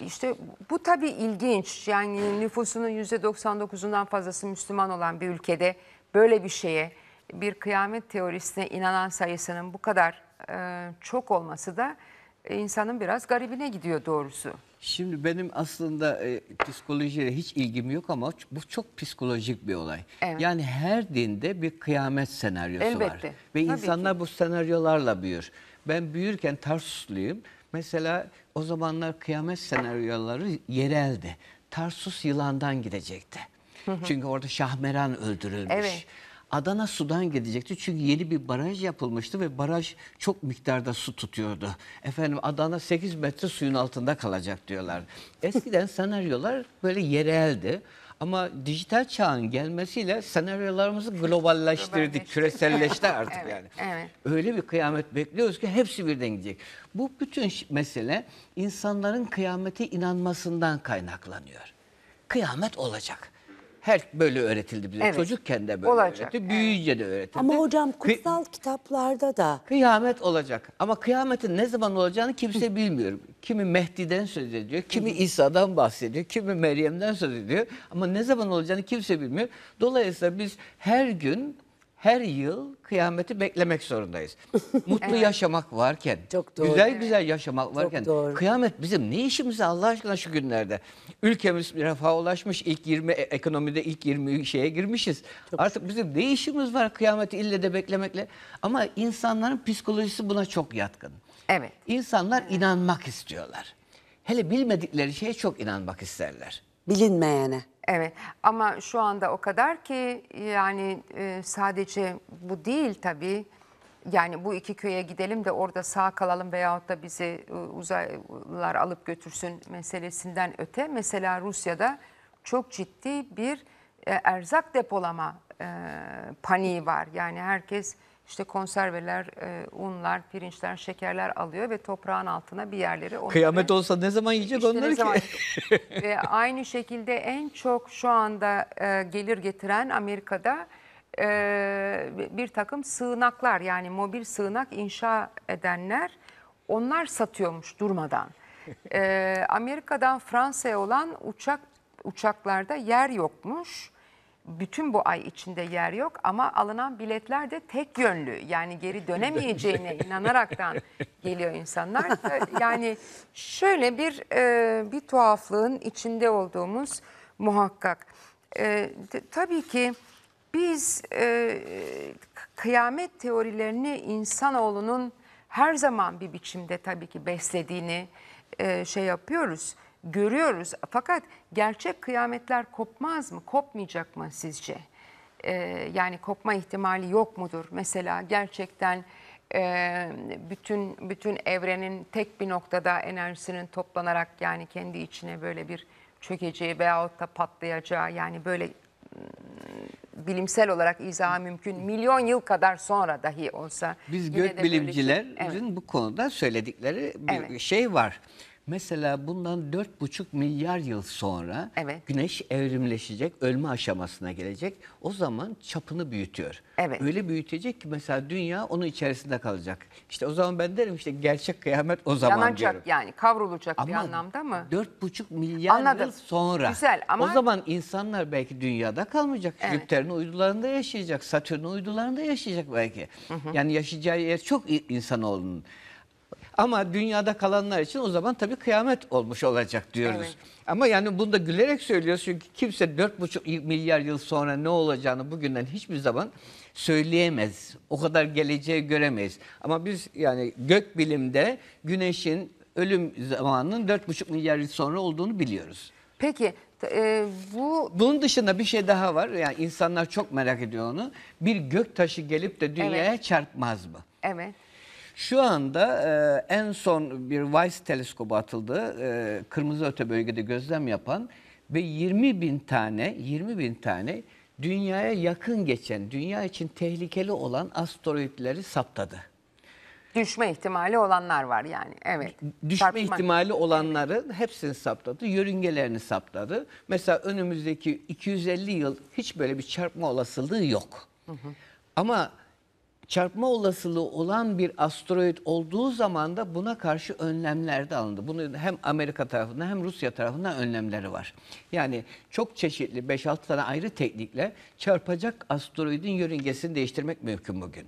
İşte bu tabii ilginç. Yani nüfusunun %99'undan fazlası Müslüman olan bir ülkede böyle bir şeye, bir kıyamet teorisine inanan sayısının bu kadar e, çok olması da e, insanın biraz garibine gidiyor
doğrusu. Şimdi benim aslında e, psikolojiyle hiç ilgim yok ama bu çok psikolojik bir olay. Evet. Yani her dinde bir kıyamet senaryosu Elbette. var. Ve Tabii insanlar ki. bu senaryolarla büyür. Ben büyürken Tarsusluyum Mesela o zamanlar kıyamet senaryoları yereldi. Tarsus Yılan'dan gidecekti. Çünkü orada Şahmeran öldürülmüş. Evet. Adana sudan gidecekti çünkü yeni bir baraj yapılmıştı ve baraj çok miktarda su tutuyordu. Efendim Adana 8 metre suyun altında kalacak diyorlar. Eskiden senaryolar böyle yereldi. Ama dijital çağın gelmesiyle senaryolarımızı globalleştirdik, küreselleşti artık evet, yani. Evet. Öyle bir kıyamet bekliyoruz ki hepsi birden gidecek. Bu bütün mesele insanların kıyamete inanmasından kaynaklanıyor. Kıyamet olacak her böyle öğretildi bize. Evet. Çocukken de böyle Olacak, öğretildi. Büyüyünce de öğretildi. Ama hocam kutsal kitaplarda da Kıyamet olacak. Ama kıyametin ne zaman olacağını kimse bilmiyor. Kimi Mehdi'den söz ediyor, kimi İsa'dan bahsediyor, kimi Meryem'den söz ediyor. Ama ne zaman olacağını kimse bilmiyor. Dolayısıyla biz her gün her yıl kıyameti beklemek zorundayız. Mutlu evet. yaşamak varken, Çok doğru. güzel güzel yaşamak varken doğru. kıyamet bizim ne işimize Allah aşkına şu günlerde. Ülkemiz refaha ulaşmış, ilk 20 e, ekonomide ilk 20 şeye girmişiz. Çok Artık şükür. bizim ne işimiz var kıyameti ille de beklemekle? Ama insanların psikolojisi buna çok yatkın. Evet. İnsanlar evet. inanmak istiyorlar. Hele bilmedikleri şeye çok inanmak isterler. Bilinmeyene. Evet ama şu
anda o kadar ki yani e, sadece bu değil tabii. Yani bu iki köye gidelim de orada sağ kalalım veyahut da bizi e, uzaylılar alıp götürsün meselesinden öte. Mesela Rusya'da çok ciddi bir e, erzak depolama e, paniği var. Yani herkes işte konserveler, e, unlar, pirinçler, şekerler alıyor ve toprağın altına bir yerleri. onları- Kıyamet
olsa ne zaman yiyecek İşte ne onları ki?
ve aynı şekilde en çok şu anda e, gelir getiren Amerika'da e, bir takım sığınaklar yani mobil sığınak inşa edenler onlar satıyormuş durmadan. E, Amerika'dan Fransa'ya olan uçak uçaklarda yer yokmuş bütün bu ay içinde yer yok ama alınan biletler de tek yönlü. Yani geri dönemeyeceğine inanaraktan geliyor insanlar. Yani şöyle bir e, bir tuhaflığın içinde olduğumuz muhakkak. E, tabii ki biz e, kıyamet teorilerini insanoğlunun her zaman bir biçimde tabii ki beslediğini şey yapıyoruz görüyoruz. Fakat gerçek kıyametler kopmaz mı, kopmayacak mı sizce? Ee, yani kopma ihtimali yok mudur? Mesela gerçekten e, bütün bütün evrenin tek bir noktada enerjisinin toplanarak yani kendi içine böyle bir çökeceği veyahut da patlayacağı yani böyle hmm, bilimsel olarak izah mümkün. Milyon yıl kadar sonra dahi olsa.
Biz gökbilimcilerin evet. bu konuda söyledikleri bir evet. şey var. Mesela bundan 4,5 milyar yıl sonra evet. güneş evrimleşecek, ölme aşamasına gelecek. O zaman çapını büyütüyor. Evet. Öyle büyütecek ki mesela dünya onun içerisinde kalacak. İşte o zaman ben derim işte gerçek kıyamet o zaman Yanacak, diyorum.
yani kavrulacak ama bir anlamda mı?
4,5 milyar Anladım. yıl sonra. Güzel ama... O zaman insanlar belki dünyada kalmayacak. Evet. Jüpiter'in uydularında yaşayacak, Satürn'ün uydularında yaşayacak belki. Hı hı. Yani yaşayacağı yer çok insanoğlunun. Ama dünyada kalanlar için o zaman tabii kıyamet olmuş olacak diyoruz. Evet. Ama yani bunu da gülerek söylüyoruz çünkü kimse 4,5 milyar yıl sonra ne olacağını bugünden hiçbir zaman söyleyemez. O kadar geleceği göremeyiz. Ama biz yani gök bilimde güneşin ölüm zamanının 4,5 milyar yıl sonra olduğunu biliyoruz. Peki e, bu bunun dışında bir şey daha var. Yani insanlar çok merak ediyor onu. Bir gök taşı gelip de dünyaya evet. çarpmaz mı? Evet. Şu anda e, en son bir vice teleskobu atıldı. E, kırmızı öte bölgede gözlem yapan ve 20 bin tane 20 bin tane dünyaya yakın geçen, dünya için tehlikeli olan asteroidleri saptadı.
Düşme ihtimali olanlar var yani. Evet.
Düşme Çarpma. ihtimali olanları hepsini saptadı. Yörüngelerini saptadı. Mesela önümüzdeki 250 yıl hiç böyle bir çarpma olasılığı yok. Hı hı. Ama çarpma olasılığı olan bir asteroid olduğu zaman da buna karşı önlemler de alındı. Bunu hem Amerika tarafından hem Rusya tarafından önlemleri var. Yani çok çeşitli 5-6 tane ayrı teknikle çarpacak asteroidin yörüngesini değiştirmek mümkün bugün.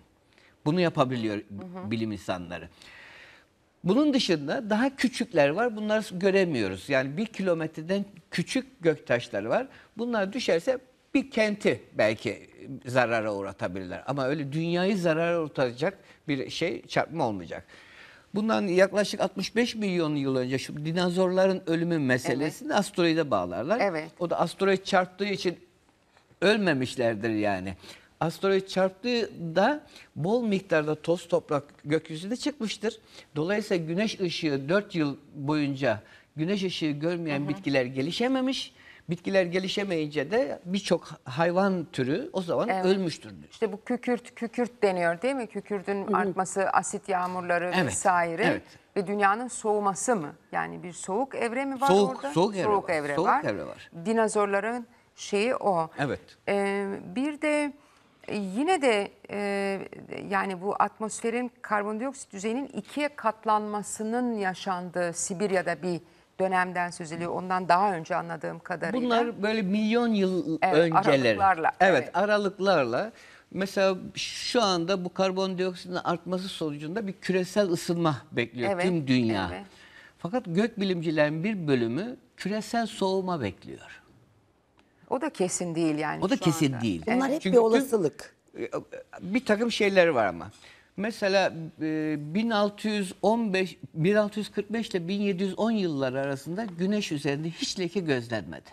Bunu yapabiliyor bilim insanları. Bunun dışında daha küçükler var. Bunları göremiyoruz. Yani bir kilometreden küçük göktaşları var. Bunlar düşerse bir kenti belki zarara uğratabilirler. Ama öyle dünyayı zarara uğratacak bir şey çarpma olmayacak. Bundan yaklaşık 65 milyon yıl önce şu dinozorların ölümü meselesini evet. asteroide bağlarlar. Evet. O da asteroid çarptığı için ölmemişlerdir yani. Asteroid çarptığı da bol miktarda toz toprak gökyüzüne çıkmıştır. Dolayısıyla güneş ışığı 4 yıl boyunca güneş ışığı görmeyen hı hı. bitkiler gelişememiş. Bitkiler gelişemeyince de birçok hayvan türü o zaman evet. ölmüştür.
İşte bu kükürt kükürt deniyor değil mi? Kükürdün Hı-hı. artması, asit yağmurları evet. vesaire. Evet. Ve dünyanın soğuması mı? Yani bir soğuk evre mi var soğuk, orada? Soğuk, evre soğuk var. Evre soğuk var. evre var. Dinozorların şeyi o. Evet. Ee, bir de e, yine de e, yani bu atmosferin karbondioksit düzeyinin ikiye katlanmasının yaşandığı Sibirya'da bir dönemden süzülüyor. Ondan daha önce anladığım kadarıyla. Bunlar
böyle milyon yıl evet, önceleri. Aralıklarla. Evet, evet aralıklarla. Mesela şu anda bu karbondioksitin artması sonucunda bir küresel ısınma bekliyor evet, tüm dünya. Evet. Fakat bilimcilerin bir bölümü küresel soğuma bekliyor. O da kesin değil yani. O da kesin anda. değil. Bunlar evet. hep Çünkü bir olasılık. bir takım şeyleri var ama. Mesela 1615 e, 1645 ile 1710 yılları arasında güneş üzerinde hiç leke gözlenmedi.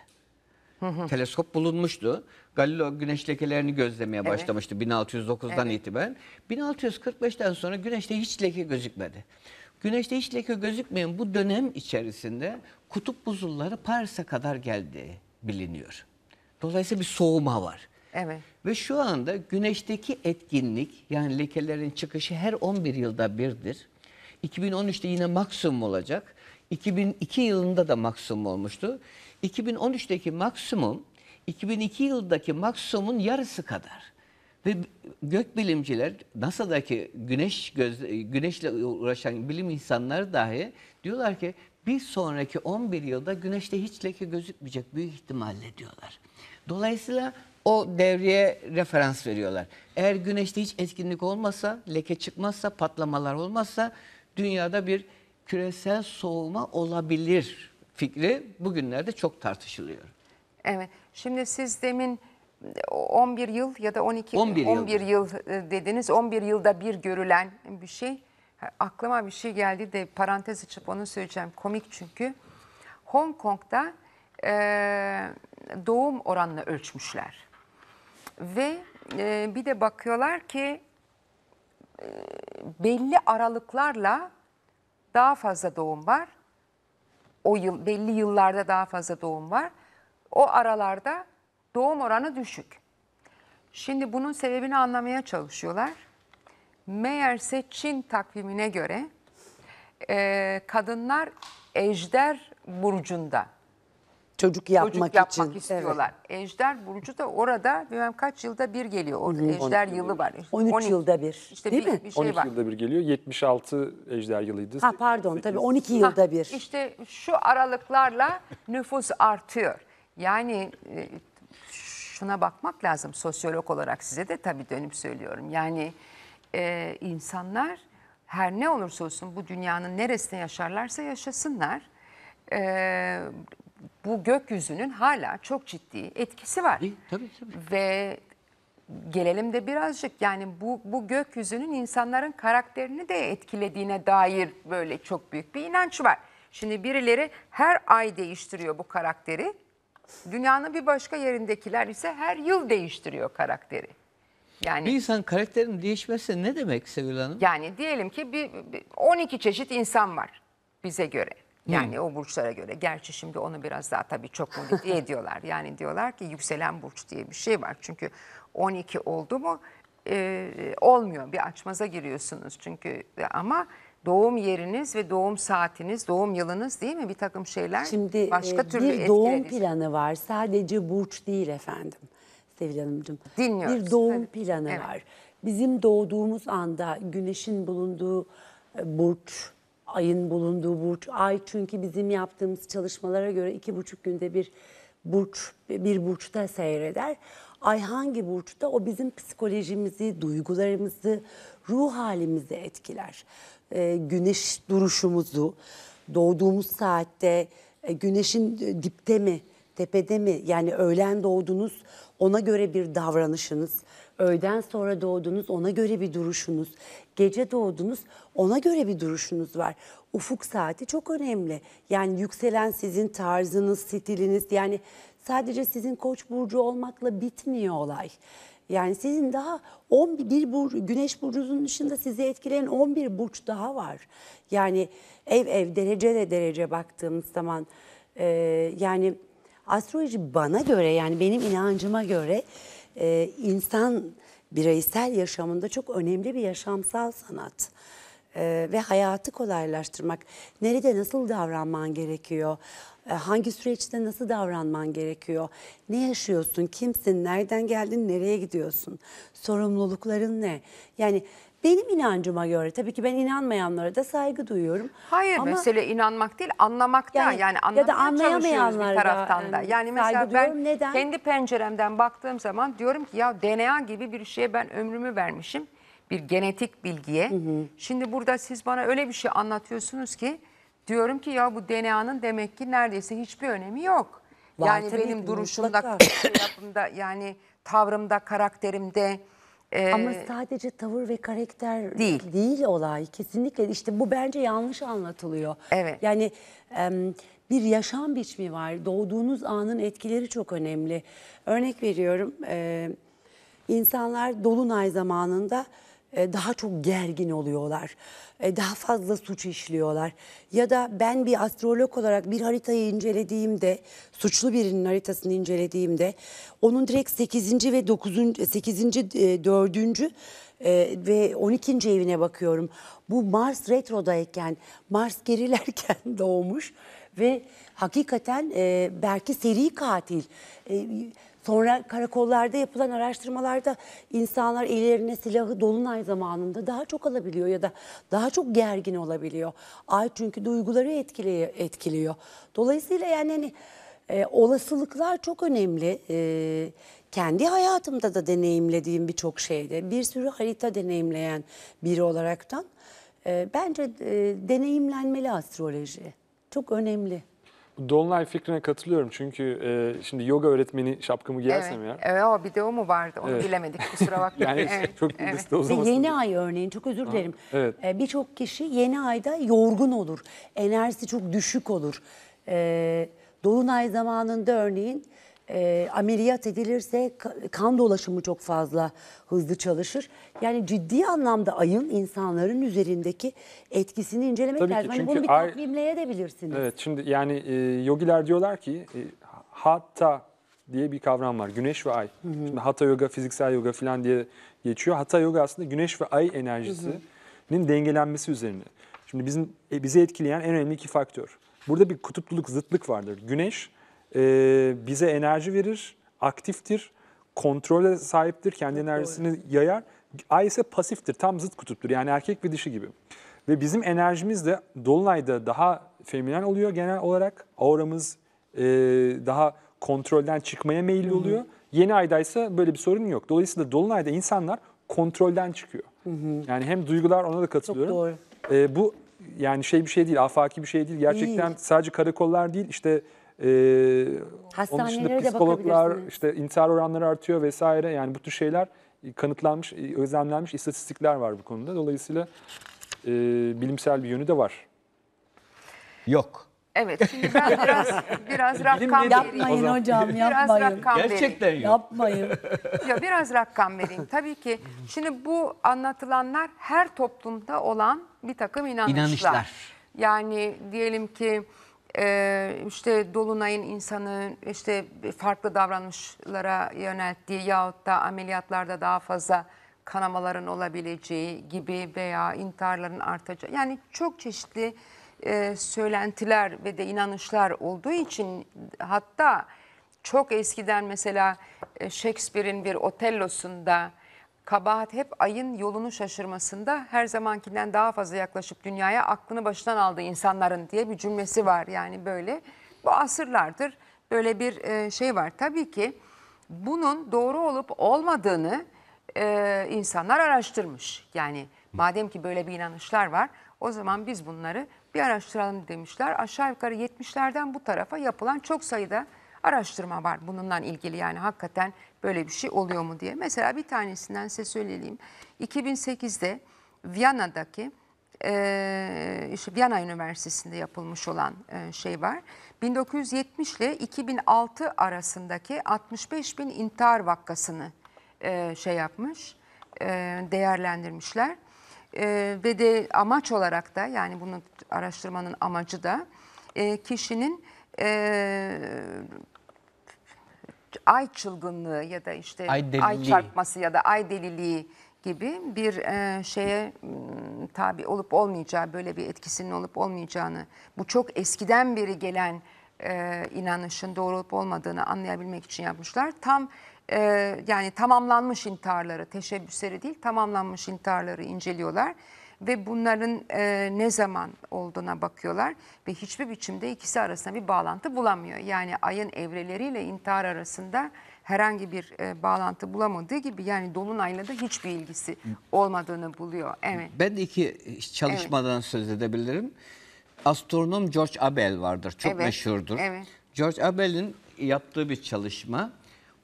Teleskop bulunmuştu. Galileo güneş lekelerini gözlemeye Evet. başlamıştı 1609'dan itibaren. 1645'ten sonra güneşte hiç leke gözükmedi. Güneşte hiç leke gözükmeyen bu dönem içerisinde kutup buzulları Paris'e kadar geldi biliniyor. Dolayısıyla bir soğuma var. Evet. Ve şu anda güneşteki etkinlik yani lekelerin çıkışı her 11 yılda birdir. 2013'te yine maksimum olacak. 2002 yılında da maksimum olmuştu. 2013'teki maksimum 2002 yıldaki maksimumun yarısı kadar. Ve gökbilimciler NASA'daki güneş göz, güneşle uğraşan bilim insanları dahi diyorlar ki bir sonraki 11 yılda güneşte hiç leke gözükmeyecek büyük ihtimalle diyorlar. Dolayısıyla o devreye referans veriyorlar. Eğer güneşte hiç etkinlik olmasa, leke çıkmazsa, patlamalar olmazsa dünyada bir küresel soğuma olabilir fikri bugünlerde çok tartışılıyor.
Evet. Şimdi siz demin 11 yıl ya da 12 11, 11 yıl. E, dediniz. 11 yılda bir görülen bir şey. Aklıma bir şey geldi de parantez açıp onu söyleyeceğim. Komik çünkü. Hong Kong'da e, doğum oranını ölçmüşler. Ve e, bir de bakıyorlar ki e, belli aralıklarla daha fazla doğum var. O yıl belli yıllarda daha fazla doğum var. O aralarda doğum oranı düşük. Şimdi bunun sebebini anlamaya çalışıyorlar. Meğerse Çin takvimine göre e, kadınlar ejder burcunda Çocuk yapmak çocuk yapmak için. istiyorlar. Evet. Ejder burcu da orada bilmem kaç yılda bir geliyor. Orada Hı, ejder yılı var. 13, 12 yılda bir. İşte Değil bir, mi? Bir şey 12 var.
yılda bir geliyor. 76 ejder yılıydı. Ha
pardon 8. tabii 12 yılda bir. İşte şu aralıklarla nüfus artıyor. Yani e,
şuna
bakmak lazım sosyolog olarak size de tabii dönüp söylüyorum. Yani e, insanlar her ne olursa olsun bu dünyanın neresinde yaşarlarsa yaşasınlar. E, bu gökyüzünün hala çok ciddi etkisi var. Tabii, tabii. Ve gelelim de birazcık yani bu, bu gökyüzünün insanların karakterini de etkilediğine dair böyle çok büyük bir inanç var. Şimdi birileri her ay değiştiriyor bu karakteri. Dünyanın bir başka yerindekiler ise her yıl değiştiriyor karakteri. Yani,
bir insan karakterinin değişmezse ne demek Sevil Hanım?
Yani diyelim ki bir, bir 12 çeşit insan var bize göre. Yani hmm. o burçlara göre. Gerçi şimdi onu biraz daha tabii çok modifiye ediyorlar. Yani diyorlar ki yükselen burç diye bir şey var. Çünkü 12 oldu mu e, olmuyor. Bir açmaza giriyorsunuz çünkü ama doğum yeriniz ve doğum saatiniz, doğum yılınız değil mi? Bir takım şeyler Şimdi başka e, türlü bir doğum
planı var. Sadece
burç değil efendim.
Sevil Hanımcığım. Dinliyoruz. Bir doğum Hadi. planı Evet. var. Bizim doğduğumuz anda güneşin bulunduğu e, burç ayın bulunduğu burç. Ay çünkü bizim yaptığımız çalışmalara göre iki buçuk günde bir burç bir burçta seyreder. Ay hangi burçta o bizim psikolojimizi, duygularımızı, ruh halimizi etkiler. E, güneş duruşumuzu, doğduğumuz saatte e, güneşin dipte mi, tepede mi yani öğlen doğdunuz ona göre bir davranışınız, öğleden sonra doğdunuz ona göre bir duruşunuz gece doğdunuz ona göre bir duruşunuz var. Ufuk saati çok önemli. Yani yükselen sizin tarzınız, stiliniz yani sadece sizin koç burcu olmakla bitmiyor olay. Yani sizin daha 11 burcu, güneş burcunun dışında sizi etkileyen 11 burç daha var. Yani ev ev derece de derece baktığımız zaman e, yani astroloji bana göre yani benim inancıma göre e, insan bireysel yaşamında çok önemli bir yaşamsal sanat e, ve hayatı kolaylaştırmak. Nerede nasıl davranman gerekiyor? E, hangi süreçte nasıl davranman gerekiyor? Ne yaşıyorsun? Kimsin? Nereden geldin? Nereye gidiyorsun? Sorumlulukların ne? Yani benim inancıma göre tabii ki ben inanmayanlara da saygı duyuyorum.
Hayır Ama, mesele inanmak değil anlamak da yani, yani ya da anlayamayanlar bir taraftan da. da. Yani mesela ben diyorum, neden? kendi penceremden baktığım zaman diyorum ki ya DNA gibi bir şeye ben ömrümü vermişim bir genetik bilgiye. Hı hı. Şimdi burada siz bana öyle bir şey anlatıyorsunuz ki diyorum ki ya bu DNA'nın demek ki neredeyse hiçbir önemi yok. Var, yani benim duruşumda, yapımda yani tavrımda, karakterimde, ee, Ama sadece tavır ve karakter
değil. değil olay. Kesinlikle işte bu bence yanlış anlatılıyor. Evet. Yani bir yaşam biçimi var. Doğduğunuz anın etkileri çok önemli. Örnek veriyorum. insanlar dolunay zamanında e, daha çok gergin oluyorlar. E, daha fazla suç işliyorlar. Ya da ben bir astrolog olarak bir haritayı incelediğimde, suçlu birinin haritasını incelediğimde onun direkt 8. ve 9. 8. 4. ve 12. evine bakıyorum. Bu Mars retrodayken, Mars gerilerken doğmuş ve hakikaten e, belki seri katil Sonra karakollarda yapılan araştırmalarda insanlar ellerine silahı dolunay zamanında daha çok alabiliyor ya da daha çok gergin olabiliyor. Ay çünkü duyguları etkiliyor. etkiliyor. Dolayısıyla yani hani e, olasılıklar çok önemli. E, kendi hayatımda da deneyimlediğim birçok şeyde bir sürü harita deneyimleyen biri olaraktan e, bence e, deneyimlenmeli astroloji. Çok önemli.
Dolunay fikrine katılıyorum çünkü e, şimdi yoga öğretmeni şapkamı giyersem evet. ya. Evet,
o bir de o mu vardı onu evet. bilemedik kusura
bakmayın. yani evet. çok evet. liste uzamasın. Ve yeni
ay örneğin çok özür
dilerim. Ha, evet. E, Birçok kişi yeni ayda yorgun olur. Enerjisi çok düşük olur. E, Dolunay zamanında örneğin e, ameliyat edilirse kan dolaşımı çok fazla hızlı çalışır. Yani ciddi anlamda ayın insanların
üzerindeki etkisini incelemek Tabii lazım. Ki, çünkü hani bunu bir ay...
takvimleyebilirsiniz.
Evet şimdi yani e, yogiler diyorlar ki e, hatta diye bir kavram var. Güneş ve ay. Hı hı. Şimdi hatha yoga, fiziksel yoga falan diye geçiyor. Hatha yoga aslında güneş ve ay enerjisinin hı hı. dengelenmesi üzerine. Şimdi bizim e, bizi etkileyen en önemli iki faktör. Burada bir kutupluluk, zıtlık vardır. Güneş e, bize enerji verir, aktiftir, kontrole sahiptir, kendi enerjisini yayar. Ay ise pasiftir, tam zıt kutuptur. Yani erkek ve dişi gibi. Ve bizim enerjimiz de dolunayda daha feminen oluyor genel olarak. Auramız e, daha kontrolden çıkmaya meyilli oluyor. Hı hı. Yeni ayda ise böyle bir sorun yok. Dolayısıyla dolunayda insanlar kontrolden çıkıyor. Hı hı. Yani hem duygular ona da katılıyorum. Çok doğru. E, bu yani şey bir şey değil, afaki bir şey değil. Gerçekten değil. sadece karakollar değil, işte ee, onun dışında de psikologlar işte intihar oranları artıyor vesaire. Yani bu tür şeyler kanıtlanmış, e, özlemlenmiş istatistikler var bu konuda. Dolayısıyla e, bilimsel bir yönü de var. Yok.
Evet şimdi ben biraz biraz rakam nedir? vereyim. Yapmayın hocam yapmayın. rakam vereyim. Gerçekten
yok. Yapmayın.
Ya biraz rakam vereyim. Tabii ki şimdi bu anlatılanlar her toplumda olan bir takım inanışlar. İnanışlar. Yani diyelim ki e, işte Dolunay'ın insanı işte farklı davranışlara yönelttiği yahut da ameliyatlarda daha fazla kanamaların olabileceği gibi veya intiharların artacağı yani çok çeşitli e, söylentiler ve de inanışlar olduğu için hatta çok eskiden mesela e, Shakespeare'in bir Otello'sunda Kabahat hep ayın yolunu şaşırmasında her zamankinden daha fazla yaklaşıp dünyaya aklını başından aldığı insanların diye bir cümlesi var. Yani böyle bu asırlardır böyle bir e, şey var. Tabii ki bunun doğru olup olmadığını e, insanlar araştırmış. Yani madem ki böyle bir inanışlar var o zaman biz bunları bir araştıralım demişler. Aşağı yukarı 70'lerden bu tarafa yapılan çok sayıda araştırma var bununla ilgili yani hakikaten böyle bir şey oluyor mu diye. Mesela bir tanesinden size söyleyeyim. 2008'de Viyana'daki e, işte Viyana Üniversitesi'nde yapılmış olan e, şey var. 1970 ile 2006 arasındaki 65 bin intihar vakasını e, şey yapmış, e, değerlendirmişler. E, ve de amaç olarak da yani bunu araştırmanın amacı da e, kişinin e, ay çılgınlığı ya da işte ay, ay çarpması ya da ay deliliği gibi bir e, şeye tabi olup olmayacağı böyle bir etkisinin olup olmayacağını bu çok eskiden beri gelen e, inanışın doğru olup olmadığını anlayabilmek için yapmışlar. Tam e, yani tamamlanmış intiharları teşebbüsleri değil tamamlanmış intiharları inceliyorlar ve bunların e, ne zaman olduğuna bakıyorlar ve hiçbir biçimde ikisi arasında bir bağlantı bulamıyor. Yani ayın evreleriyle intihar arasında herhangi bir e, bağlantı bulamadığı gibi yani dolunayla da hiçbir ilgisi olmadığını buluyor. Evet.
Ben de iki çalışmadan evet. söz edebilirim. Astronom George Abel vardır. Çok evet. meşhurdur. Evet. George Abel'in yaptığı bir çalışma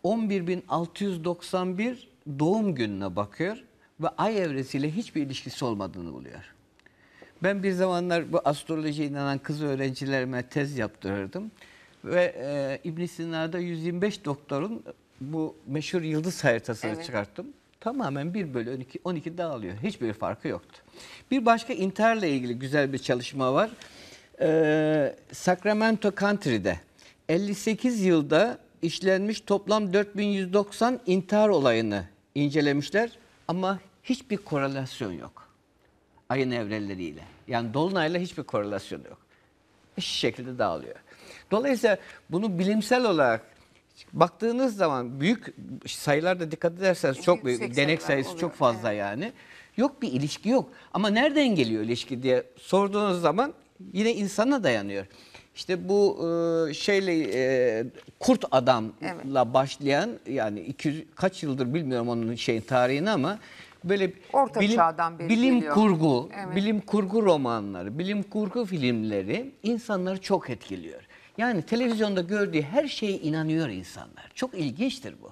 11.691 doğum gününe bakıyor ve ay evresiyle hiçbir ilişkisi olmadığını buluyor. Ben bir zamanlar bu astrolojiye inanan kız öğrencilerime tez yaptırırdım. Ve e, ibn Sina'da 125 doktorun bu meşhur yıldız haritasını evet. çıkarttım. Tamamen 1 bölü 12, 12 dağılıyor. Hiçbir farkı yoktu. Bir başka intiharla ilgili güzel bir çalışma var. Ee, Sacramento Country'de 58 yılda işlenmiş toplam 4190 intihar olayını incelemişler. Ama hiçbir korelasyon yok. Ayın evreleriyle. Yani dolunayla hiçbir korelasyon yok. Hiç şekilde dağılıyor. Dolayısıyla bunu bilimsel olarak baktığınız zaman büyük sayılarda dikkat ederseniz çok büyük. denek sayısı oluyor. çok fazla yani. Yok bir ilişki yok. Ama nereden geliyor ilişki diye sorduğunuz zaman yine insana dayanıyor. İşte bu e, şeyle e, kurt adamla evet. başlayan yani 200 kaç yıldır bilmiyorum onun şeyin tarihini ama böyle Orta bilim, çağdan beri bilim geliyor. kurgu, evet. bilim kurgu romanları, bilim kurgu filmleri insanları çok etkiliyor. Yani televizyonda gördüğü her şeye inanıyor insanlar. Çok ilginçtir bu.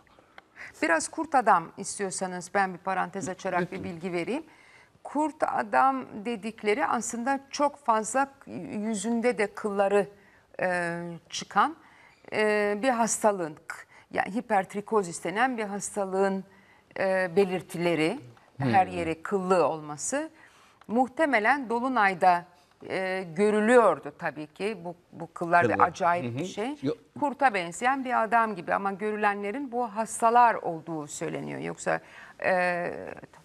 Biraz Kurt Adam istiyorsanız ben bir parantez açarak Lütfen. bir bilgi vereyim. Kurt Adam dedikleri aslında çok fazla yüzünde de kılları e, çıkan e, bir hastalığın, yani hipertrikoz istenen bir hastalığın e, belirtileri her hmm. yeri kıllı olması muhtemelen Dolunay'da e, görülüyordu tabii ki bu, bu kıllar bir acayip bir şey. Kurta benzeyen bir adam gibi ama görülenlerin bu hastalar olduğu söyleniyor. Yoksa e,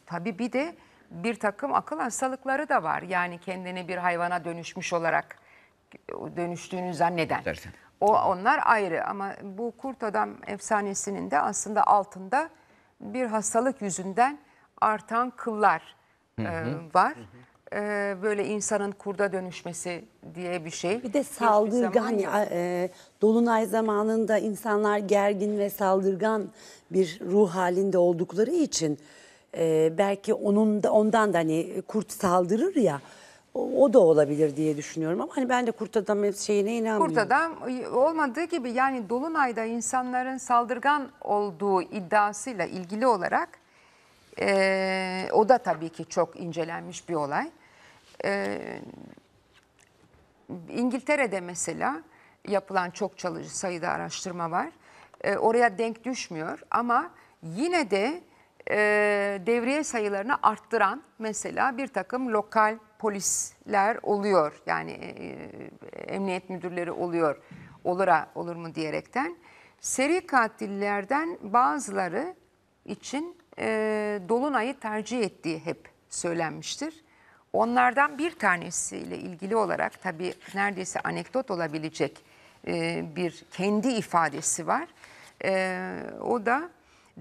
tabii bir de bir takım akıl hastalıkları da var. Yani kendini bir hayvana dönüşmüş olarak dönüştüğünü zanneden. O onlar ayrı ama bu kurt adam efsanesinin de aslında altında bir hastalık yüzünden artan kıllar e, var. E, böyle insanın kurda dönüşmesi diye bir şey. Bir de saldırgan ya,
e, dolunay zamanında insanlar gergin ve saldırgan bir ruh halinde oldukları için e, belki onun da, ondan da hani kurt saldırır ya. O, o da olabilir diye düşünüyorum ama hani ben de kurt adam şeyine inanmıyorum. Kurt
adam ıı, olmadığı gibi yani Dolunay'da insanların saldırgan olduğu iddiasıyla ilgili olarak e, o da tabii ki çok incelenmiş bir olay. E, İngiltere'de mesela yapılan çok çalı sayıda araştırma var. E, oraya denk düşmüyor ama yine de e, devriye sayılarını arttıran mesela bir takım lokal polisler oluyor. Yani e, e emniyet müdürleri oluyor. Olura olur mu diyerekten. Seri katillerden bazıları için e, Dolunay'ı tercih ettiği hep söylenmiştir. Onlardan bir tanesiyle ilgili olarak tabii neredeyse anekdot olabilecek e, bir kendi ifadesi var. E, o da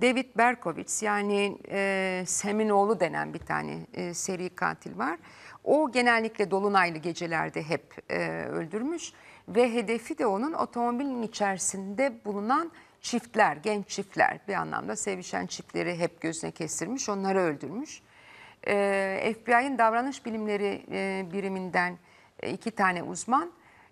David Berkowitz yani e, Seminoğlu denen bir tane e, seri katil var. O genellikle dolunaylı gecelerde hep e, öldürmüş ve hedefi de onun otomobilin içerisinde bulunan çiftler, genç çiftler bir anlamda sevişen çiftleri hep gözüne kestirmiş, onları öldürmüş. E, ee, FBI'nin davranış bilimleri e, biriminden e, iki tane uzman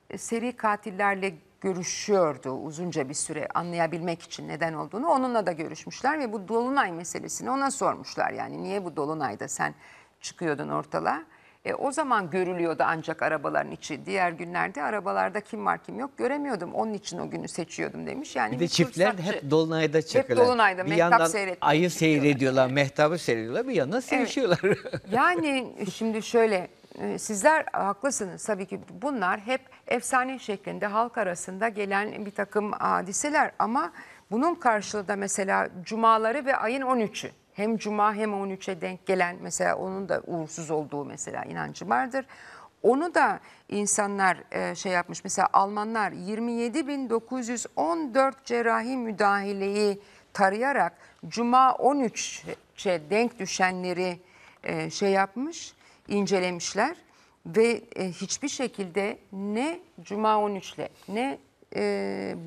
e, seri katillerle görüşüyordu uzunca bir süre anlayabilmek için neden olduğunu. Onunla da görüşmüşler ve bu dolunay meselesini ona sormuşlar. Yani niye bu dolunayda sen çıkıyordun ortalığa? E, o zaman görülüyordu ancak arabaların içi. Diğer günlerde arabalarda kim var kim yok göremiyordum. Onun için o günü seçiyordum demiş. Yani bir de çiftler
hep dolunayda çıkıyorlar. Hep dolunayda bir mehtap yandan ayı seyrediyorlar, mehtabı seyrediyorlar bir yandan sevişiyorlar. Evet.
yani şimdi şöyle e, sizler haklısınız tabii ki bunlar hep efsane şeklinde halk arasında gelen bir takım hadiseler ama bunun karşılığı da mesela cumaları ve ayın 13'ü hem cuma hem 13'e denk gelen mesela onun da uğursuz olduğu mesela inancı vardır. Onu da insanlar e, şey yapmış mesela Almanlar 27.914 cerrahi müdahaleyi tarayarak cuma 13'e denk düşenleri e, şey yapmış incelemişler ve e, hiçbir şekilde ne cuma 13'le ne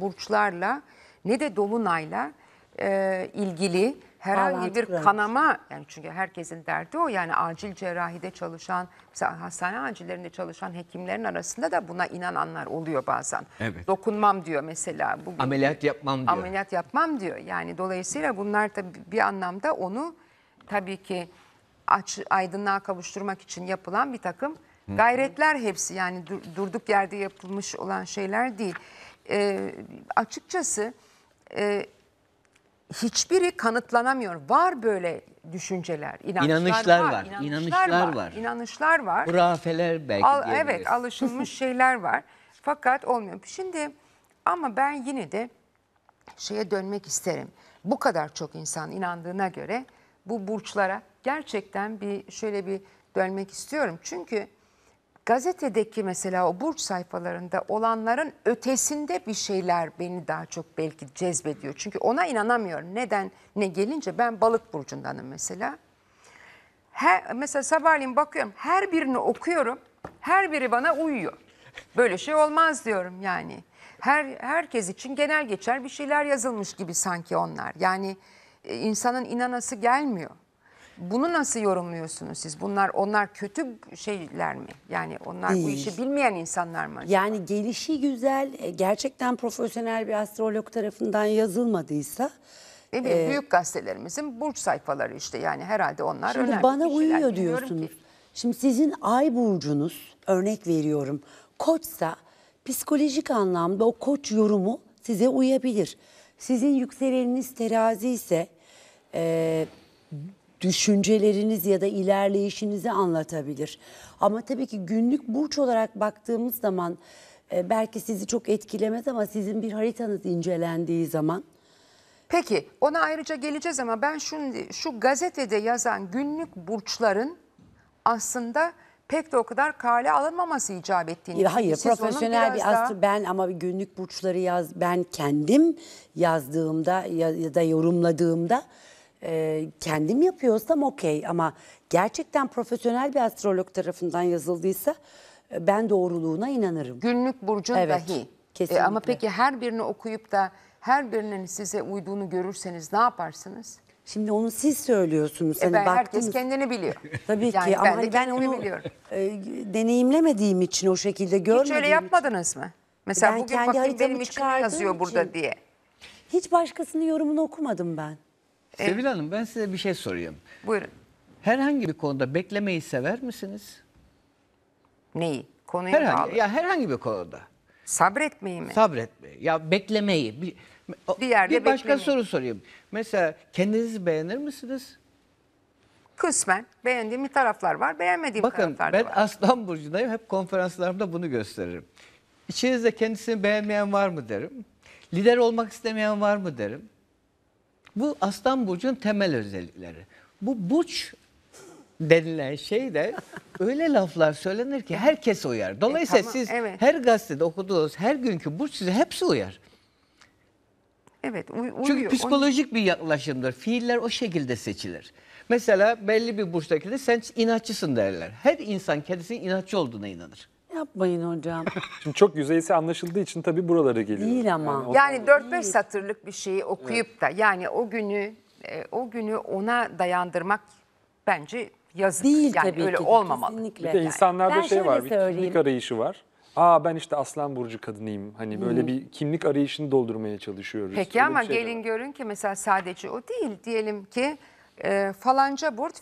burçlarla ne de dolunayla ilgili herhangi bir kanama yani çünkü herkesin derdi o yani acil cerrahide çalışan mesela hastane acillerinde çalışan hekimlerin arasında da buna inananlar oluyor bazen. Evet. Dokunmam diyor mesela. Bugün,
ameliyat yapmam diyor. Ameliyat
yapmam diyor. Yani dolayısıyla bunlar da bir anlamda onu tabii ki aç, aydınlığa kavuşturmak için yapılan bir takım gayretler hepsi yani dur, durduk yerde yapılmış olan şeyler değil. Ee, açıkçası e, hiçbiri kanıtlanamıyor. Var böyle düşünceler, inanışlar İnanışlar var, var, inanışlar, inanışlar var, var. inanışlar var.
Hurafeler belki Al, Evet,
alışılmış şeyler var. Fakat olmuyor. Şimdi ama ben yine de şeye dönmek isterim. Bu kadar çok insan inandığına göre bu burçlara gerçekten bir şöyle bir dönmek istiyorum. Çünkü gazetedeki mesela o burç sayfalarında olanların ötesinde bir şeyler beni daha çok belki cezbediyor. Çünkü ona inanamıyorum. Neden ne gelince ben balık burcundanım mesela. Her, mesela sabahleyin bakıyorum her birini okuyorum. Her biri bana uyuyor. Böyle şey olmaz diyorum yani. Her herkes için genel geçer bir şeyler yazılmış gibi sanki onlar. Yani e, insanın inanası gelmiyor. Bunu nasıl yorumluyorsunuz siz? Bunlar onlar kötü şeyler mi? Yani onlar Değil. bu işi bilmeyen insanlar mı? Acaba? Yani gelişi güzel, e,
gerçekten profesyonel bir astrolog tarafından yazılmadıysa Evet, ee, büyük
gazetelerimizin burç sayfaları işte yani herhalde onlar şimdi önemli. bana uyuyor diyorsunuz.
Ki. Şimdi sizin ay burcunuz örnek veriyorum koçsa psikolojik anlamda o koç yorumu size uyabilir. Sizin yükseleniniz terazi ise e, düşünceleriniz ya da ilerleyişinizi anlatabilir. Ama tabii ki günlük burç olarak baktığımız zaman e, belki sizi çok
etkilemez ama sizin bir haritanız incelendiği zaman Peki ona ayrıca geleceğiz ama ben şu, şu gazetede yazan günlük burçların aslında pek de o kadar kale alınmaması icap ettiğini. Ya hayır, Siz profesyonel bir daha... astro
ben ama günlük burçları yaz ben kendim yazdığımda ya, ya da yorumladığımda e, kendim yapıyorsam okey ama gerçekten profesyonel bir astrolog tarafından yazıldıysa e, ben doğruluğuna inanırım. Günlük burcun Evet, dahi. E, kesinlikle. ama
peki her birini okuyup da her birinin size uyduğunu görürseniz ne yaparsınız?
Şimdi onu siz söylüyorsunuz. E hani ben, herkes kendini biliyor. Tabii Yani ki ama hani ben de ben onu biliyorum. e, deneyimlemediğim için o şekilde görmediğim Hiç öyle
yapmadınız mı?
Mesela Ben bugün kendi bakayım benim için yazıyor burada için- diye. Hiç başkasının yorumunu okumadım ben.
E, Sevil Hanım ben size bir şey sorayım. Buyurun. Herhangi bir konuda beklemeyi sever misiniz? Neyi? Konuyu Herhangi, bağlı. ya herhangi bir konuda. Sabretmeyi mi? Sabretmeyi. Ya beklemeyi. Bir, Bir yerde bir başka beklemeyi. soru sorayım. Mesela kendinizi beğenir misiniz? Kısmen beğendiğim taraflar var, beğenmediğim Bakın taraflar da var. Bakın, ben Aslan Burcu'dayım. Hep konferanslarımda bunu gösteririm. İçinizde kendisini beğenmeyen var mı derim. Lider olmak istemeyen var mı derim. Bu Aslan Burcu'nun temel özellikleri. Bu burç denilen şey de öyle laflar söylenir ki herkes uyar. Dolayısıyla E, tamam, siz evet. her gazetede okuduğunuz her günkü burç size hepsi uyar.
Evet uy- uyuyor. Çünkü Onun- psikolojik
bir yaklaşımdır. Fiiller o şekilde seçilir. Mesela belli bir burçtaki de sen inatçısın derler. Her
insan kendisinin inatçı olduğuna inanır.
Yapmayın hocam.
Şimdi çok yüzeysi anlaşıldığı için tabii buralara geliyor. Değil ama. Yani,
yani 4-5 satırlık bir şeyi okuyup da yani o günü e, o günü ona dayandırmak bence yazık. Değil yani tabii öyle ki. olmamalı. Kesinlikle. Bir de insanlarda ben şey var, bir kimlik
arayışı var. Aa ben işte Aslan Burcu kadınıyım. Hani böyle hmm. bir kimlik arayışını doldurmaya çalışıyoruz. Peki öyle ama şey gelin
var. görün ki mesela sadece o değil. Diyelim ki e, falanca burç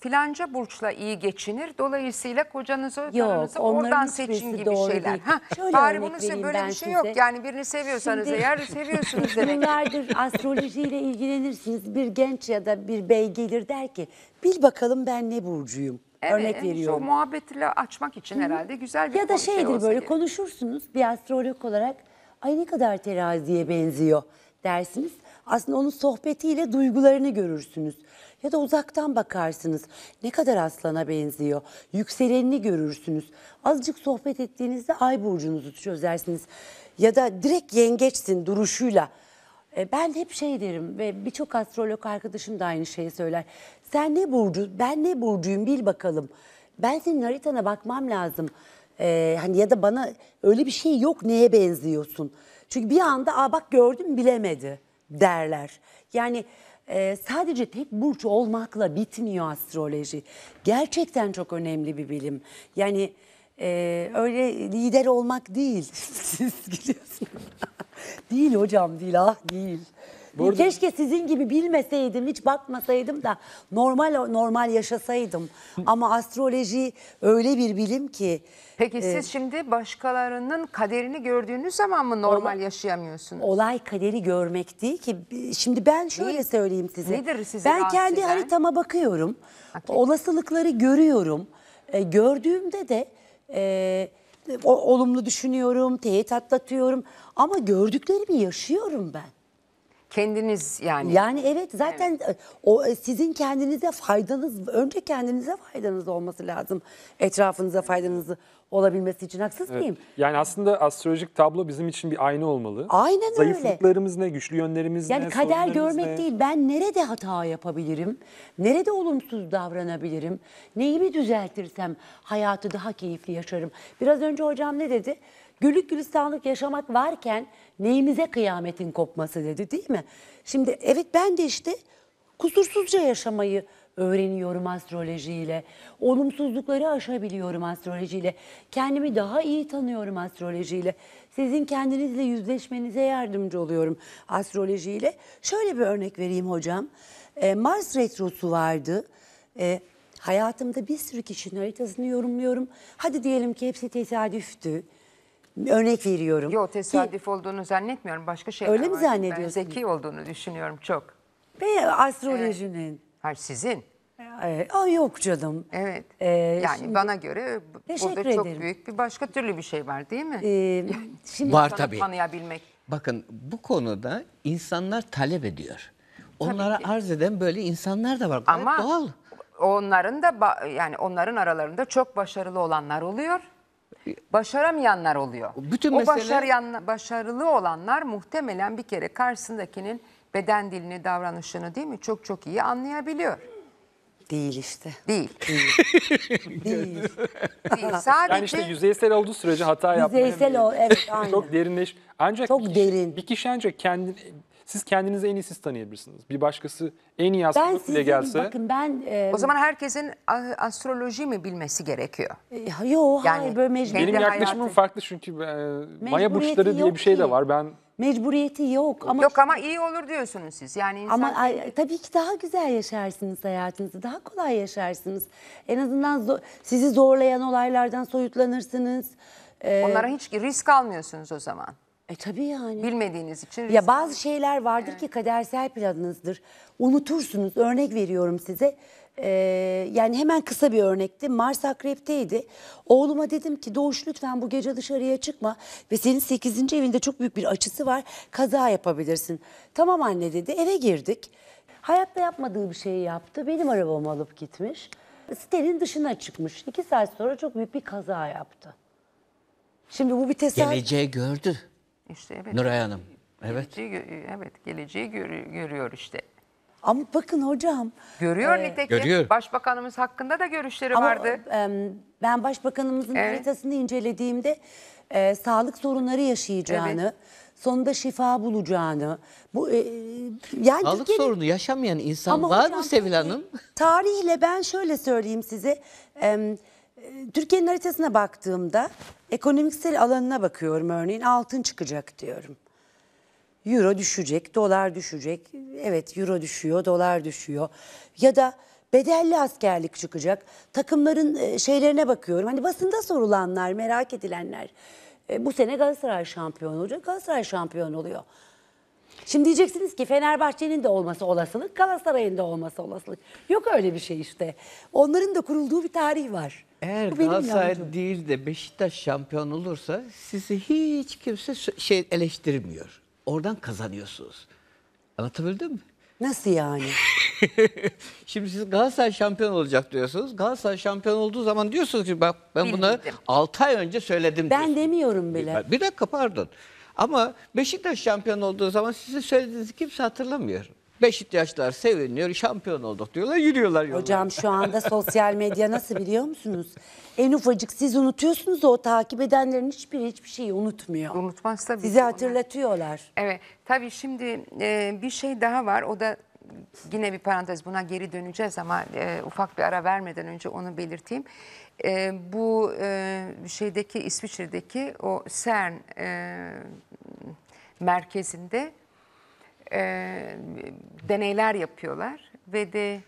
filanca burçla iyi geçinir. Dolayısıyla kocanızı karınızı oradan seçin gibi doğru şeyler. değil. Ha, Şöyle bari bunun bunu böyle bir şey yok. Yani birini seviyorsanız Şimdi- eğer seviyorsunuz demek.
Günlerdir astrolojiyle ilgilenirsiniz. Bir genç ya da bir bey gelir der ki bil bakalım ben ne burcuyum. Örnek veriyorum. Şu
muhabbetle açmak için herhalde güzel bir Ya da konu- şey şeydir böyle gerek.
konuşursunuz bir astrolog olarak ay ne kadar teraziye benziyor dersiniz. Aslında onun sohbetiyle duygularını görürsünüz ya da uzaktan bakarsınız. Ne kadar aslana benziyor. Yükselenini görürsünüz. Azıcık sohbet ettiğinizde ay burcunuzu çözersiniz. Ya da direkt yengeçsin duruşuyla. E, ben hep şey derim ve birçok astrolog arkadaşım da aynı şeyi söyler. Sen ne burcu, ben ne burcuyum bil bakalım. Ben senin haritana bakmam lazım. E, hani ya da bana öyle bir şey yok neye benziyorsun. Çünkü bir anda Aa, bak gördüm bilemedi derler. Yani e, sadece tek burç olmakla bitmiyor astroloji. Gerçekten çok önemli bir bilim. Yani e, öyle lider olmak değil. Siz gülüyorsunuz. değil hocam değil ah değil arada... Keşke sizin gibi bilmeseydim, hiç bakmasaydım da normal normal yaşasaydım. Ama astroloji
öyle bir bilim ki. Peki e, siz şimdi başkalarının kaderini gördüğünüz zaman mı normal olay, yaşayamıyorsunuz? Olay kaderi görmek değil ki. Şimdi ben şöyle ne, söyleyeyim size. Nedir sizi Ben kendi eden?
haritama bakıyorum. Okay. Olasılıkları görüyorum. E, gördüğümde de... E, olumlu düşünüyorum, teyit atlatıyorum ama gördüklerimi yaşıyorum ben. Kendiniz yani. Yani evet zaten o e, sizin kendinize faydanız önce kendinize faydanız olması lazım. Etrafınıza faydanız olabilmesi için haksız mıyım?
Yani aslında astrolojik tablo bizim için bir ayna olmalı. Aynen öyle. Zayıflıklarımız ne, güçlü yönlerimiz ne, Yani kader görmek ne? değil
ben nerede hata yapabilirim? Nerede olumsuz davranabilirim? Neyimi düzeltirsem hayatı daha keyifli yaşarım. Biraz önce hocam ne dedi? Güllük gülistanlık yaşamak varken neyimize kıyametin kopması dedi değil mi? Şimdi evet ben de işte kusursuzca yaşamayı öğreniyorum astrolojiyle. Olumsuzlukları aşabiliyorum astrolojiyle. Kendimi daha iyi tanıyorum astrolojiyle. Sizin kendinizle yüzleşmenize yardımcı oluyorum astrolojiyle. Şöyle bir örnek vereyim hocam. Ee, Mars retrosu vardı. Ee, hayatımda bir sürü kişinin haritasını
yorumluyorum. Hadi diyelim ki hepsi tesadüftü Örnek veriyorum. Yok tesadüf Ki, olduğunu zannetmiyorum. Başka şeyler Öyle mi var. zannediyorsun? Ben zeki olduğunu düşünüyorum çok. Ve astrolojinin. Hayır sizin. Ee, yok canım. Evet. Ee, yani şimdi, bana göre Teşekkür burada çok büyük bir başka türlü bir şey var değil mi? Ee, şimdi var tabii. Tanıyabilmek.
Bakın bu konuda insanlar talep ediyor. Onlara arz eden böyle insanlar da var. Ama Gayet doğal.
onların da yani onların aralarında çok başarılı olanlar oluyor. Başaramayanlar oluyor. Bütün o mesele... başarılı olanlar muhtemelen bir kere karşısındakinin beden dilini, davranışını değil mi çok
çok iyi anlayabiliyor. Değil işte. Değil. Değil. Değil. Değil. Sadece... Yani işte yüzeysel olduğu sürece hata yapmaya Yüzeysel o evet aynen. Çok derinleş. Ancak çok bir, derin. Bir kişi ancak kendini siz kendinizi en iyi siz tanıyabilirsiniz. Bir başkası en iyi Ben astrolog bile gelse. bakın
ben e, O zaman herkesin astroloji mi bilmesi gerekiyor? e, yo Yani hayır böyle mecbur- benim yaklaşımım
hayatı- farklı çünkü e, Maya burçları diye bir şey de var. Ben
mecburiyeti yok ama Yok ama iyi olur diyorsunuz siz. Yani insan Ama ay, tabii ki daha
güzel yaşarsınız hayatınızı, daha kolay yaşarsınız. En azından zo- sizi zorlayan olaylardan soyutlanırsınız. onlara hiç
risk almıyorsunuz o zaman. E tabii yani. Bilmediğiniz için. Ya riskli. bazı
şeyler vardır ki kadersel planınızdır. Unutursunuz. Örnek veriyorum size. Ee, yani hemen kısa bir örnekti. Mars akrepteydi. Oğluma dedim ki Doğuş lütfen bu gece dışarıya çıkma ve senin 8. evinde çok büyük bir açısı var. Kaza yapabilirsin. Tamam anne dedi. Eve girdik. Hayatta yapmadığı bir şeyi yaptı. Benim arabamı alıp gitmiş. Sitenin dışına çıkmış. İki saat sonra çok büyük bir kaza yaptı. Şimdi bu bir tesadüf. Geleceği gördü. İşte evet. Nuray
Hanım. Evet. Geleceği, evet geleceği gör, görüyor işte.
Ama bakın hocam.
Görüyor e, nitekim. Görüyor.
Başbakanımız hakkında da görüşleri ama, vardı.
E, ben başbakanımızın evet. haritasını incelediğimde e, sağlık sorunları yaşayacağını, evet. sonunda şifa bulacağını. Bu e, yani sağlık Türkiye'de, sorunu
yaşamayan insan
ama var hocam, mı Sevil Hanım? E, Tarihle ben şöyle söyleyeyim size. E, ee, Türkiye'nin haritasına baktığımda ekonomiksel alanına bakıyorum örneğin altın çıkacak diyorum. Euro düşecek, dolar düşecek. Evet euro düşüyor, dolar düşüyor. Ya da bedelli askerlik çıkacak. Takımların e, şeylerine bakıyorum. Hani basında sorulanlar, merak edilenler. E, bu sene Galatasaray şampiyon olacak. Galatasaray şampiyon oluyor. Şimdi diyeceksiniz ki Fenerbahçe'nin de olması olasılık, Galatasaray'ın da olması olasılık. Yok öyle bir şey işte. Onların da kurulduğu bir tarih var. Eğer Bu Galatasaray yanılgım.
değil de Beşiktaş şampiyon olursa sizi hiç kimse şey eleştirmiyor. Oradan kazanıyorsunuz. Anlatabildim mi? Nasıl yani? Şimdi siz Galatasaray şampiyon olacak diyorsunuz. Galatasaray şampiyon olduğu zaman diyorsunuz ki bak ben bunu Bilmiyordum. 6 ay önce söyledim. Ben diyorsunuz. demiyorum bile. Bir dakika pardon. Ama Beşiktaş şampiyon olduğu zaman sizin söylediğinizi kimse hatırlamıyor. Beşiktaşlar seviniyor, şampiyon olduk diyorlar, yürüyorlar yollara. Hocam şu anda sosyal medya nasıl biliyor musunuz?
En
ufacık siz unutuyorsunuz o takip edenlerin hiçbir hiçbir şeyi unutmuyor. Unutmaz tabii. Sizi hatırlatıyorlar. Evet tabii şimdi e, bir şey daha var o da yine bir parantez buna geri döneceğiz ama e, ufak bir ara vermeden önce onu belirteyim. E, bu e, şeydeki İsviçre'deki o CERN e, merkezinde e, deneyler yapıyorlar ve de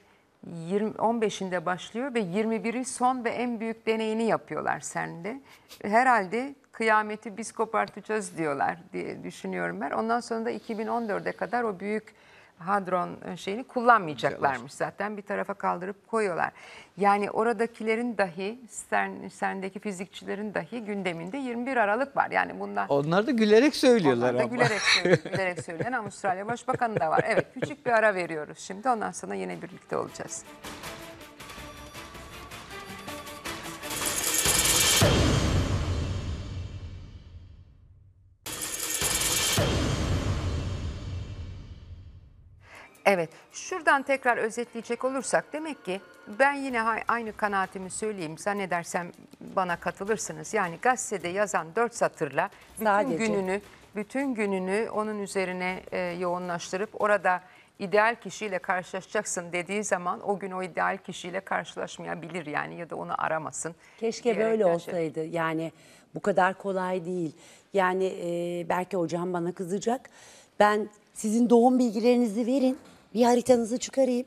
15'inde başlıyor ve 21'i son ve en büyük deneyini yapıyorlar sende. Herhalde kıyameti biz kopartacağız diyorlar diye düşünüyorum ben. Ondan sonra da 2014'e kadar o büyük hadron e, şeyini kullanmayacaklarmış zaten bir tarafa kaldırıp koyuyorlar. Yani oradakilerin dahi CERN, CERN'deki fizikçilerin dahi gündeminde 21 Aralık var. Yani bunlar
Onlar da gülerek söylüyorlar onlar da ama. gülerek
söylüyor, gülerek söyleyen Avustralya Başbakanı da var. Evet küçük bir ara veriyoruz şimdi ondan sonra yine birlikte olacağız. Evet, şuradan tekrar özetleyecek olursak demek ki ben yine aynı kanaatimi söyleyeyim. Zannedersem bana katılırsınız. Yani gazetede yazan dört satırla bütün Sadece. gününü, bütün gününü onun üzerine e, yoğunlaştırıp orada ideal kişiyle karşılaşacaksın dediği zaman o gün o ideal kişiyle karşılaşmayabilir yani ya da onu aramasın. Keşke böyle yaşa- olsaydı yani bu kadar kolay değil. Yani e, belki hocam
bana kızacak. Ben sizin doğum bilgilerinizi verin. Bir haritanızı çıkarayım.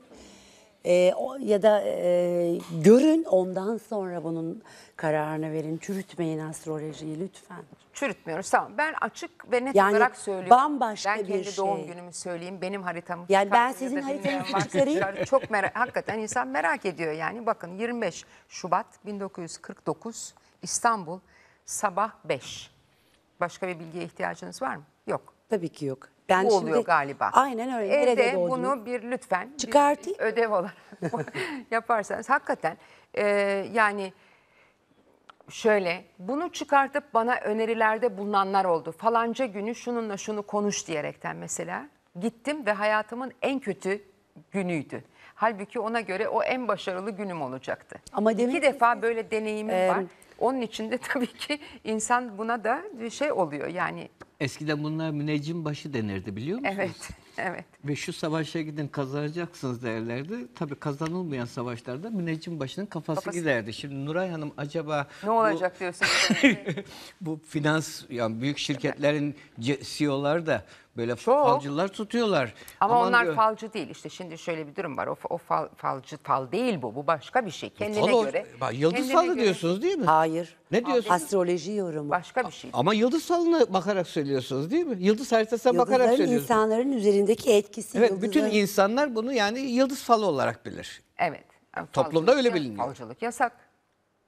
Ee, o- ya da e, görün ondan sonra bunun kararını verin. Çürütmeyin astrolojiyi lütfen.
Çürütmüyoruz tamam. Ben açık ve net Yani olarak söylüyorum. bambaşka ben bir kendi doğum şey. günümü söyleyeyim. Benim haritamı Yani ben sizin haritanızı çıkarayım. Çok merak, hakikaten insan merak ediyor yani. Bakın 25 Şubat 1949 İstanbul sabah 5. Başka bir bilgiye ihtiyacınız var mı? Yok. Tabii ki yok. Ben Bu oluyor şimdi, galiba. Aynen öyle. Evde bunu bir lütfen çıkartı ödev olarak yaparsanız hakikaten e, yani şöyle bunu çıkartıp bana önerilerde bulunanlar oldu. Falanca günü şununla şunu konuş diyerekten mesela gittim ve hayatımın en kötü günüydü. Halbuki ona göre o en başarılı günüm olacaktı. Ama demek İki ki, defa böyle deneyimim e, var. Onun içinde tabii ki insan buna da şey oluyor yani
Eskiden bunlar müneccim başı denirdi biliyor musunuz? Evet, evet. Ve şu savaşa gidin kazanacaksınız derlerdi. Tabii kazanılmayan savaşlarda müneccim başının kafası, kafası. giderdi. Şimdi Nuray Hanım acaba... Ne olacak
bu, diyorsunuz?
bu finans, yani büyük şirketlerin CEO'lar e da Böyle Çok. falcılar tutuyorlar. Ama Aman onlar diyor,
falcı değil. İşte şimdi şöyle bir durum var. O, o fal, falcı fal değil bu. Bu başka bir şey. Kendine fal göre.
Bak, yıldız kendine falı göre diyorsunuz değil
mi? Hayır. Ne diyorsunuz? Astroloji yorumu. Başka bir şey.
Ama yıldız falına bakarak söylüyorsunuz değil mi? Yıldız haritasına bakarak söylüyorsunuz.
insanların üzerindeki etkisi. Evet bütün insanlar
bunu yani yıldız falı olarak bilir. Evet. Yani Toplumda öyle biliniyor.
Falcılık yasak.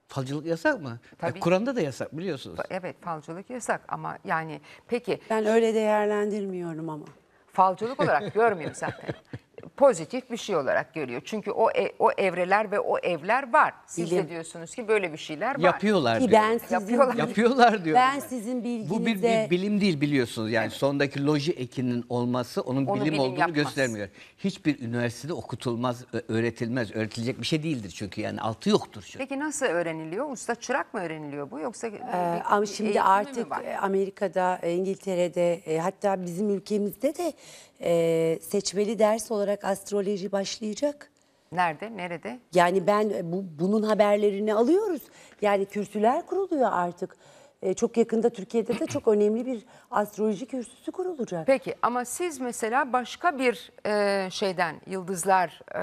Falcılık yasak mı? E, Tabii. E, Kur'an'da da yasak biliyorsunuz. Evet falcılık yasak ama yani peki. Ben öyle değerlendirmiyorum ama. Falcılık olarak görmüyorum zaten. pozitif bir şey
olarak görüyor. Çünkü
o e, o evreler ve o evler var. Siz Bilim. de diyorsunuz ki böyle bir şeyler var. Yapıyorlar
diyor. ben sizin, Yapıyorlar. Yapıyorlar diyor. Ben
sizin bilginizde
Bu bir, bir
bilim değil biliyorsunuz. Yani sondaki loji ekinin olması onun Onu bilim, bilim olduğunu yapmaz. göstermiyor. Hiçbir üniversitede okutulmaz, öğretilmez. Öğretilecek bir şey değildir çünkü yani altı yoktur çünkü.
Peki nasıl öğreniliyor? Usta
çırak mı öğreniliyor bu yoksa e, Ee, bir- ama şimdi artık Amerika'da, e, İngiltere'de e, hatta bizim ülkemizde de e, seçmeli ders olarak astroloji başlayacak.
Nerede? Nerede?
Yani ben e, bu, bunun haberlerini alıyoruz. Yani kürsüler kuruluyor artık. E, çok yakında Türkiye'de de çok önemli bir astroloji
kürsüsü kurulacak. Peki ama siz mesela başka bir e, şeyden yıldızlar
e,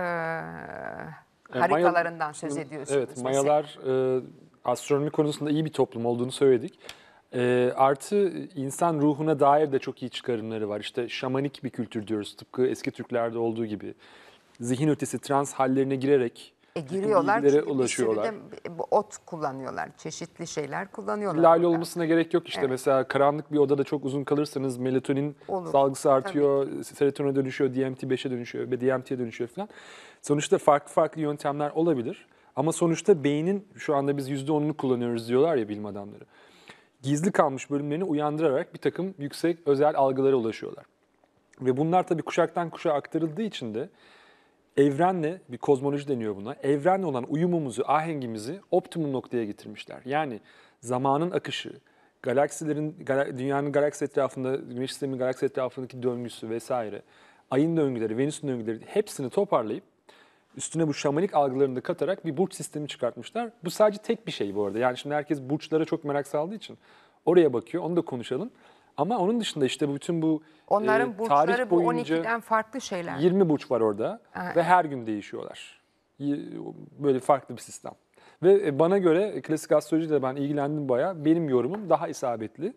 e harikalarından söz ediyorsunuz. Evet, mesela. Mayalar e, astronomi konusunda iyi bir toplum olduğunu söyledik. E, artı insan ruhuna dair de çok iyi çıkarımları var. İşte şamanik bir kültür diyoruz tıpkı eski Türklerde olduğu gibi. Zihin ötesi trans hallerine girerek e, giriyorlar çünkü ulaşıyorlar. bir ot kullanıyorlar,
çeşitli şeyler kullanıyorlar. Lale
olmasına gerek yok işte evet. mesela karanlık bir odada çok uzun kalırsanız melatonin Olur. salgısı artıyor, Tabii. serotonine dönüşüyor, DMT5'e dönüşüyor ve DMT'ye dönüşüyor falan. Sonuçta farklı farklı yöntemler olabilir ama sonuçta beynin şu anda biz %10'unu kullanıyoruz diyorlar ya bilim adamları gizli kalmış bölümlerini uyandırarak bir takım yüksek özel algılara ulaşıyorlar. Ve bunlar tabii kuşaktan kuşağa aktarıldığı için de evrenle, bir kozmoloji deniyor buna, evrenle olan uyumumuzu, ahengimizi optimum noktaya getirmişler. Yani zamanın akışı, galaksilerin, dünyanın galaksi etrafında, güneş sisteminin galaksi etrafındaki döngüsü vesaire, ayın döngüleri, Venüs'ün döngüleri hepsini toparlayıp üstüne bu şamanik algılarını da katarak bir burç sistemi çıkartmışlar. Bu sadece tek bir şey bu arada. Yani şimdi herkes burçlara çok merak saldığı için oraya bakıyor. Onu da konuşalım. Ama onun dışında işte bütün bu Onların e, tarih burçları bu boyunca 12'den
farklı şeyler. 20
burç var orada Evet. ve her gün değişiyorlar. Böyle farklı bir sistem. Ve e, bana göre e, klasik astrolojide ben ilgilendim bayağı. Benim yorumum daha isabetli.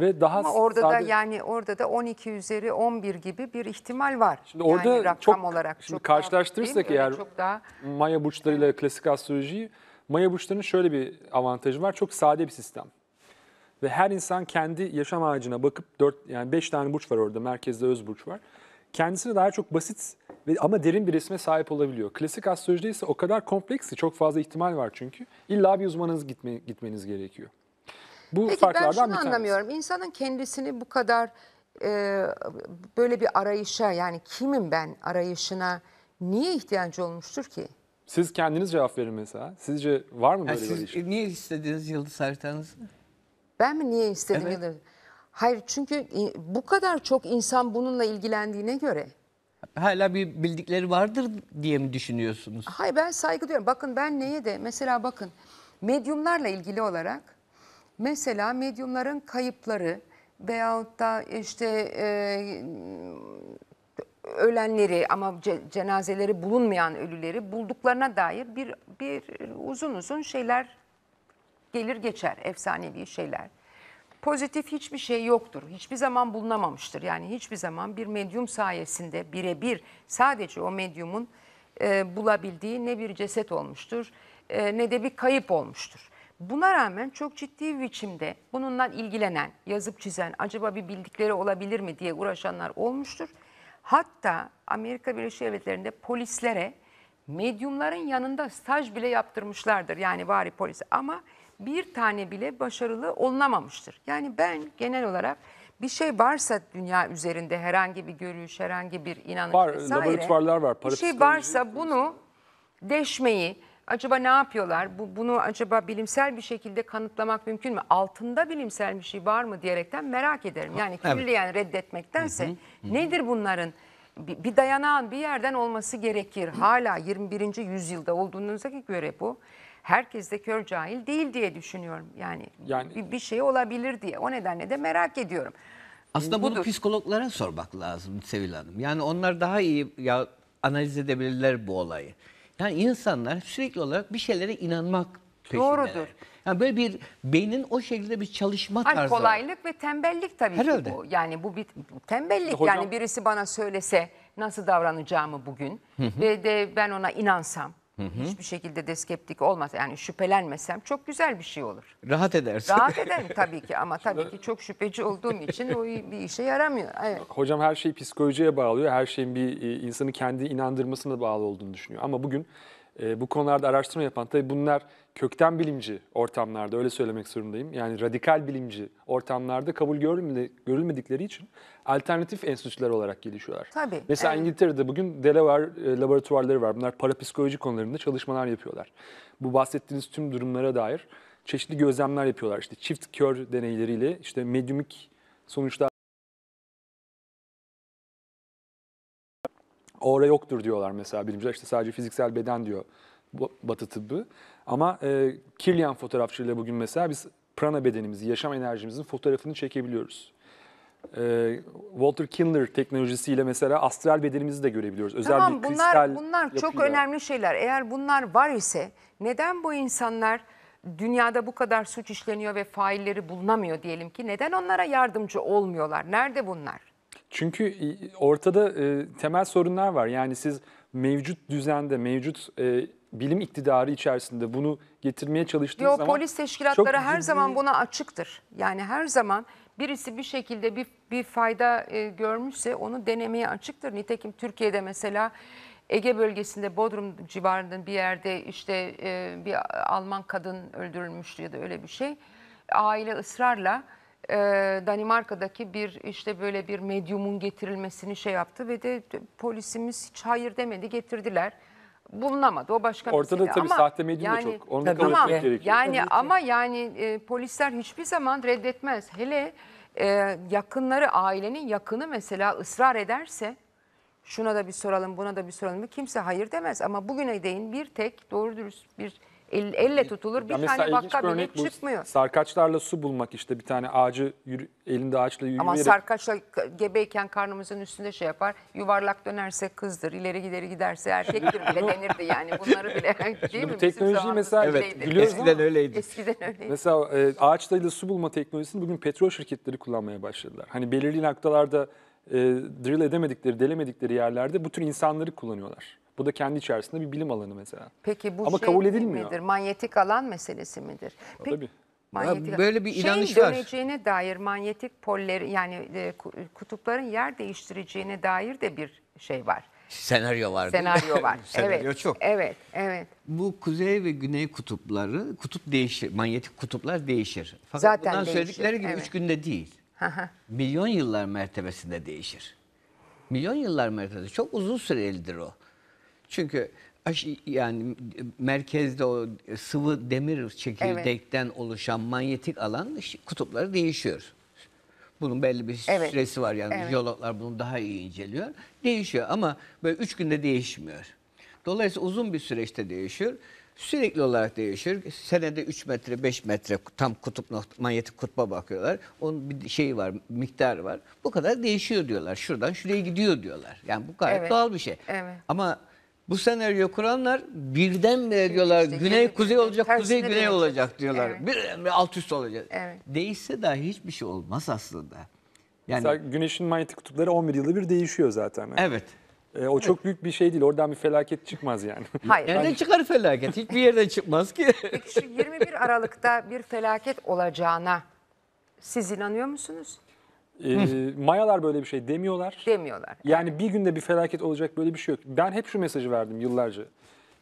Ve daha Ama orada sade... da
yani orada da 12 üzeri 11 gibi bir ihtimal var. Şimdi yani orada rakam
çok, olarak şimdi çok karşılaştırırsak eğer çok daha... Maya burçlarıyla evet. klasik astrolojiyi Maya burçlarının şöyle bir avantajı var. Çok sade bir sistem. Ve her insan kendi yaşam ağacına bakıp 4 yani 5 tane burç var orada. Merkezde öz burç var. Kendisine daha çok basit ve ama derin bir resme sahip olabiliyor. Klasik astrolojide ise o kadar kompleks ki çok fazla ihtimal var çünkü. İlla bir uzmanınız gitme, gitmeniz gerekiyor. Bu Peki ben şunu bir tanesi. anlamıyorum.
İnsanın kendisini bu kadar e, böyle bir arayışa yani kimim ben arayışına niye ihtiyacı olmuştur ki?
Siz kendiniz cevap verin mesela. Sizce var mı böyle bir siz niye istediniz yıldız haritanızı?
Ben mi niye istedim? Evet. yıldız? Hayır çünkü bu kadar çok insan bununla ilgilendiğine göre.
Hala bir bildikleri vardır diye mi düşünüyorsunuz?
Hayır ben saygı duyuyorum. Bakın ben neye de mesela bakın medyumlarla ilgili olarak Mesela medyumların kayıpları veyahut da işte e, ölenleri ama cenazeleri bulunmayan ölüleri bulduklarına dair bir, bir uzun uzun şeyler gelir geçer, efsanevi şeyler. Pozitif hiçbir şey yoktur. Hiçbir zaman bulunamamıştır. Yani hiçbir zaman bir medyum sayesinde birebir sadece o medyumun e, bulabildiği ne bir ceset olmuştur e, ne de bir kayıp olmuştur. Buna rağmen çok ciddi biçimde bununla ilgilenen, yazıp çizen, acaba bir bildikleri olabilir mi diye uğraşanlar olmuştur. Hatta Amerika Birleşik Devletleri'nde polislere medyumların yanında staj bile yaptırmışlardır. Yani bari polis ama bir tane bile başarılı olunamamıştır. Yani ben genel olarak bir şey varsa dünya üzerinde herhangi bir görüş, herhangi bir inanış var, vesaire. Laboratuvarlar var. Bir şey varsa bunu deşmeyi, acaba ne yapıyorlar? Bu, bunu acaba bilimsel bir şekilde kanıtlamak mümkün mü? Altında bilimsel bir şey var mı diyerekten merak ederim. Yani evet. külliyen yani reddetmektense hı hı, hı. nedir bunların? Bir, bir dayanağın bir yerden olması gerekir. Hala 21. yüzyılda olduğunuza göre bu. Herkes de kör cahil değil diye düşünüyorum. Yani, yani bir, bir şey olabilir diye. O nedenle de merak ediyorum.
Aslında Budur. bunu psikologlara sormak lazım Sevil Hanım. Yani onlar daha iyi ya, analiz edebilirler bu olayı. Yani insanlar sürekli olarak bir şeylere inanmak peşindeler. Doğrudur. Yani böyle bir beynin o şekilde bir çalışma tarzı. Hani kolaylık
ve tembellik tabii Herhalde. ki bu. Yani bu bir tembellik. Hocam... Yani birisi bana söylese nasıl davranacağımı bugün hı hı. ve de ben ona inansam Hı Hiçbir şekilde de skeptik olmaz. Yani şüphelenmesem çok güzel bir şey olur.
Rahat edersin. Rahat
ederim tabii ki ama tabii ki çok şüpheci olduğum için o bir işe yaramıyor. Evet.
Hocam her şey psikolojiye bağlıyor. Her şeyin bir e, insanı kendi inandırmasına bağlı olduğunu düşünüyor. Ama bugün e, bu konularda araştırma yapan tabii bunlar kökten bilimci ortamlarda öyle söylemek zorundayım. Yani radikal bilimci ortamlarda kabul görülmedikleri için alternatif enstitüler olarak gelişiyorlar. Tabii. Mesela evet. İngiltere'de bugün Delaware e, laboratuvarları var. Bunlar parapsikoloji konularında çalışmalar yapıyorlar. Bu bahsettiğiniz tüm durumlara dair çeşitli gözlemler yapıyorlar. İşte çift kör deneyleriyle işte medyumik sonuçlar aura yoktur diyorlar mesela bilimciler. İşte sadece fiziksel beden diyor Batı tıbbı. Ama e, Kirlian fotoğrafçılığıyla bugün mesela biz prana bedenimizi, yaşam enerjimizin fotoğrafını çekebiliyoruz. E, Walter Kindler teknolojisiyle mesela astral bedenimizi de görebiliyoruz. Özel tamam, bir kristal bunlar,
bunlar çok önemli şeyler. Eğer bunlar var ise neden bu insanlar dünyada bu kadar suç işleniyor ve failleri bulunamıyor diyelim ki neden onlara yardımcı olmuyorlar? Nerede bunlar?
Çünkü e, ortada e, temel sorunlar var. Yani siz mevcut düzende, mevcut e, bilim iktidarı içerisinde bunu getirmeye çalıştığı Yo, zaman polis teşkilatları her ciddi... zaman buna
açıktır. Yani her zaman birisi bir şekilde bir, bir fayda e, görmüşse onu denemeye açıktır. Nitekim Türkiye'de mesela Ege bölgesinde Bodrum civarında bir yerde işte e, bir Alman kadın öldürülmüştü ya da öyle bir şey. Aile ısrarla e, Danimarka'daki bir işte böyle bir medyumun getirilmesini şey yaptı ve de polisimiz hiç hayır demedi getirdiler bulunamadı. O başka Ortada mesele. tabii ama sahte medya yani, da çok. Onu da kabul tamam, etmek gerekiyor. Yani evet. ama yani e, polisler hiçbir zaman reddetmez. Hele e, yakınları, ailenin yakını mesela ısrar ederse şuna da bir soralım, buna da bir soralım. Kimse hayır demez ama bugüne değin bir tek doğru dürüst bir el, elle tutulur bir mesela tane ilginç bir bile bu. çıkmıyor.
Sarkaçlarla su bulmak işte bir tane ağacı yürü- elinde ağaçla yürüyerek. Ama sarkaçla
gebeyken karnımızın üstünde şey yapar. Yuvarlak dönerse kızdır, ileri gideri giderse erkektir bile denirdi yani. Bunları bile
değil mi? Bizim mesela- Evet, öyleydi. biliyoruz eskiden ama- öyleydi.
Eskiden öyleydi.
Mesela e, ağaçlarıyla su bulma teknolojisini bugün petrol şirketleri kullanmaya başladılar. Hani belirli noktalarda e, drill edemedikleri, delemedikleri yerlerde bu tür insanları kullanıyorlar. Bu da kendi içerisinde bir bilim alanı mesela. Peki bu Ama şey kabul edilmiyor. midir?
Manyetik alan meselesi midir?
Peki, Tabii. Manyetik, böyle bir inanış şeyin var.
döneceğine dair manyetik polleri yani e, kutupların yer değiştireceğine dair de bir şey var.
Senaryo var. Senaryo var. Senaryo evet. çok. Evet, evet. Bu kuzey ve güney kutupları, kutup değişir, manyetik kutuplar değişir. Fakat Zaten bundan değişir. söyledikleri gibi evet. üç günde değil. Milyon yıllar mertebesinde değişir. Milyon yıllar mertebesi çok uzun sürelidir o. Çünkü yani merkezde o sıvı demir çekirdekten evet. oluşan manyetik alan kutupları değişiyor. Bunun belli bir evet. süresi var yani evet. jeologlar bunu daha iyi inceliyor. Değişiyor ama böyle üç günde değişmiyor. Dolayısıyla uzun bir süreçte değişiyor. Sürekli olarak değişir. Senede 3 metre 5 metre tam kutup nokta, manyetik kutba bakıyorlar. Onun bir şeyi var miktar var. Bu kadar değişiyor diyorlar. Şuradan şuraya gidiyor diyorlar. Yani bu gayet evet. doğal bir şey. Evet. Ama bu senaryo kuranlar birden birdenbire diyorlar işte, güney yeni, kuzey olacak, kuzey güney dönecek. olacak diyorlar. Evet.
Birdenbire alt üst olacak. Evet. Değişse daha hiçbir şey olmaz aslında. Yani Mesela güneşin manyetik kutupları 11 yılda bir değişiyor zaten. Yani. Evet. E, o çok büyük bir şey değil. Oradan bir felaket çıkmaz yani. Hayır. Nereden çıkar felaket? Hiçbir yerden çıkmaz ki. Peki şu
21 Aralık'ta
bir felaket olacağına siz inanıyor musunuz?
Ee, mayalar böyle bir şey demiyorlar. Demiyorlar. Yani bir günde bir felaket olacak böyle bir şey yok. Ben hep şu mesajı verdim yıllarca.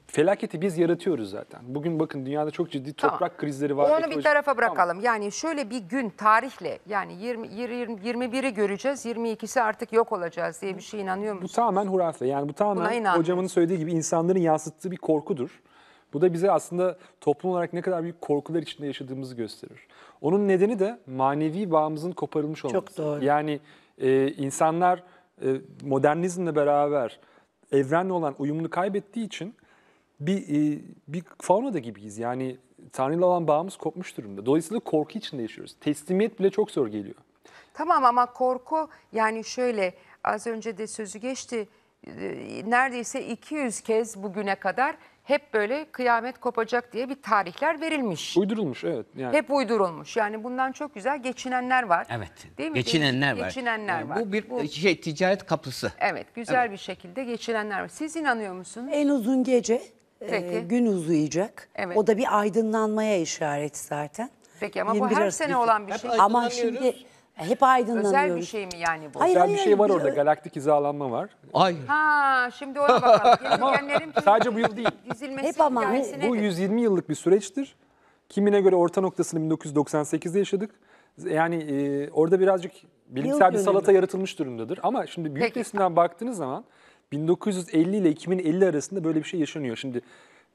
Felaketi biz yaratıyoruz zaten. Bugün bakın dünyada çok ciddi toprak Tamam. krizleri var. Onu bir ekolojik- tarafa
Tamam. bırakalım. Yani şöyle bir gün tarihle yani 20, 20 21'i göreceğiz, 22'si artık yok olacağız diye bir şey inanıyor
Bu tamamen hurafe. Yani bu Buna tamamen hocamın söylediği gibi insanların yansıttığı bir korkudur. Bu da bize aslında toplum olarak ne kadar büyük korkular içinde yaşadığımızı gösterir. Onun nedeni de manevi bağımızın koparılmış olması. Çok doğru. Yani e, insanlar e, modernizmle beraber evrenle olan uyumunu kaybettiği için bir, e, bir faunada gibiyiz. Yani Tanrı'yla olan bağımız kopmuş durumda. Dolayısıyla korku içinde yaşıyoruz. Teslimiyet bile çok zor geliyor.
Tamam ama korku yani şöyle az önce de sözü geçti e, neredeyse 200 kez bugüne kadar hep böyle kıyamet kopacak diye bir tarihler verilmiş. Uydurulmuş evet. Yani. Hep uydurulmuş. Yani bundan çok güzel geçinenler var. Evet. Değil mi? Geçinenler var. Geçinenler yani
var. Bu bir bu... şey ticaret kapısı. Evet, güzel evet. bir
şekilde geçinenler var. Siz inanıyor musunuz? En uzun gece e, Peki. E, gün
uzayacak. Evet. O da bir aydınlanmaya işaret
zaten. Peki ama bu her sene olan bir şey. Ama şimdi hep
aydınlanıyoruz. Özel bir şey
mi yani
bu? Hayır, Özel bir şey var orada. Galaktik hizalanma var. Hayır.
Ha şimdi ona bakalım.
Sadece bu yıl değil.
dizilmesi
Hep ama hikayesi Bu
120 yıllık bir süreçtir. Kimine göre orta noktasını 1998'de yaşadık. Yani e, orada birazcık bilimsel bir dönümü. salata yaratılmış durumdadır. Ama şimdi büyük resimden baktığınız zaman 1950 ile 2050 arasında böyle bir şey yaşanıyor. Şimdi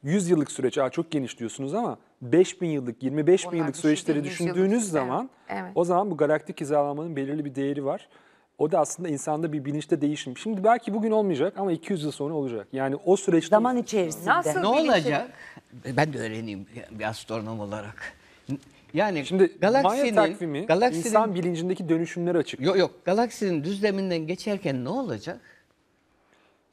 100 yıllık süreç aa, çok geniş diyorsunuz ama 5000 yıllık, 25 bin yıllık süreçleri düşündüğünüz, düşündüğünüz zaman evet, evet. o zaman bu galaktik hizalanmanın belirli bir değeri var. O da aslında insanda bir bilinçte değişim. Şimdi belki bugün olmayacak ama 200 yıl sonra olacak. Yani o süreçte... Zaman içerisinde. Nasıl ne olacak? Ben de öğreneyim bir astronom olarak.
Yani Şimdi galaksinin, Maya takvimi galaksinin, insan bilincindeki dönüşümleri açık. Yok yok galaksinin düzleminden geçerken ne olacak?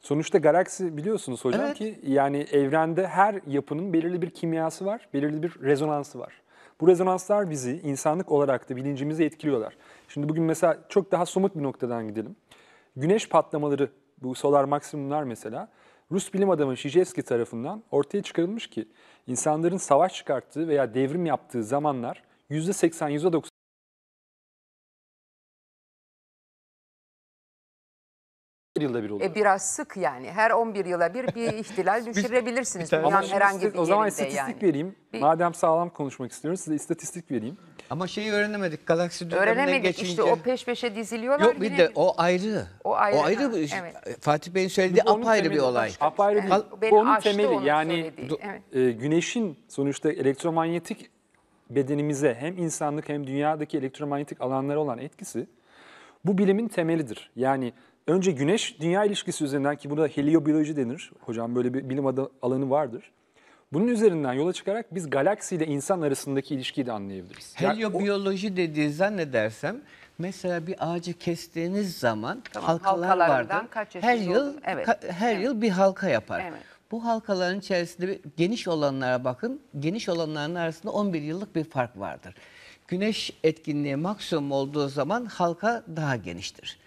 Sonuçta galaksi biliyorsunuz hocam evet. ki yani evrende her yapının belirli bir kimyası var, belirli bir rezonansı var. Bu rezonanslar bizi insanlık olarak da bilincimizi etkiliyorlar. Şimdi bugün mesela çok daha somut bir noktadan gidelim. Güneş patlamaları, bu solar maksimumlar mesela Rus bilim adamı Şijevski tarafından ortaya çıkarılmış ki insanların savaş çıkarttığı veya devrim yaptığı zamanlar %80, %90 Bir yılda bir oluyor.
E biraz sık yani. Her 11 yıla bir bir ihtilal
düşürebilirsiniz. Bir, bir Dünyanın herhangi bir O zaman istatistik yani. vereyim. Bir... Madem sağlam konuşmak istiyoruz size istatistik vereyim. Ama şeyi öğrenemedik. Galaksi düzenine Öğrenemedik geçince... işte o
peş peşe diziliyorlar. Yok bir yine...
de
o ayrı. O ayrı. O ayrı bir, evet. Fatih Bey'in söylediği onun apayrı bir olay. Apayrı bir. Beni onun temeli yani evet. e, güneşin sonuçta elektromanyetik bedenimize hem insanlık hem dünyadaki elektromanyetik alanlara olan etkisi bu bilimin temelidir. Yani önce Güneş-Dünya ilişkisi üzerinden ki burada heliobiyoloji denir. Hocam böyle bir bilim adı, alanı vardır. Bunun üzerinden yola çıkarak biz galaksi ile insan arasındaki ilişkiyi de anlayabiliriz. Heliobiyoloji
yani o... dediği zannedersem mesela bir ağacı kestiğiniz zaman tamam, halkalar vardır. her yıl evet. ka, her evet. yıl bir halka yapar. Evet. Bu halkaların içerisinde bir, geniş olanlara bakın. Geniş olanların arasında 11 yıllık bir fark vardır. Güneş etkinliği maksimum olduğu zaman halka daha geniştir.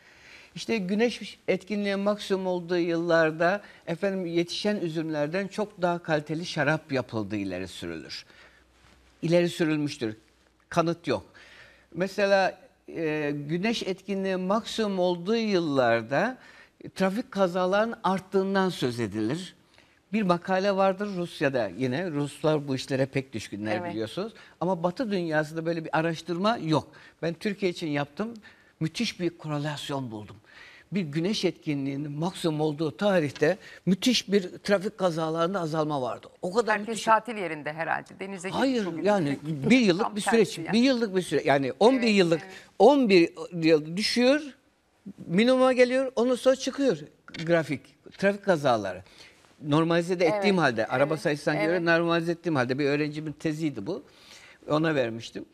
İşte güneş etkinliği maksimum olduğu yıllarda efendim yetişen üzümlerden çok daha kaliteli şarap yapıldığı ileri sürülür. İleri sürülmüştür. Kanıt yok. Mesela e, güneş etkinliği maksimum olduğu yıllarda e, trafik kazalarının arttığından söz edilir. Bir makale vardır Rusya'da yine. Ruslar bu işlere pek düşkünler evet. biliyorsunuz. Ama Batı dünyasında böyle bir araştırma yok. Ben Türkiye için yaptım müthiş bir korelasyon buldum. Bir güneş etkinliğinin maksimum olduğu tarihte müthiş bir trafik kazalarında azalma vardı. O kadar Herkes müthiş... tatil yerinde herhalde denize Hayır yani bir yıllık bir süreç. Yani. Bir yıllık bir süreç. yani 11 evet, yıllık evet. 11 yıl düşüyor minimuma geliyor ondan sonra çıkıyor grafik trafik kazaları normalize de evet, halde evet, araba sayısından evet. göre normalize ettiğim halde bir öğrencimin teziydi bu. Ona vermiştim.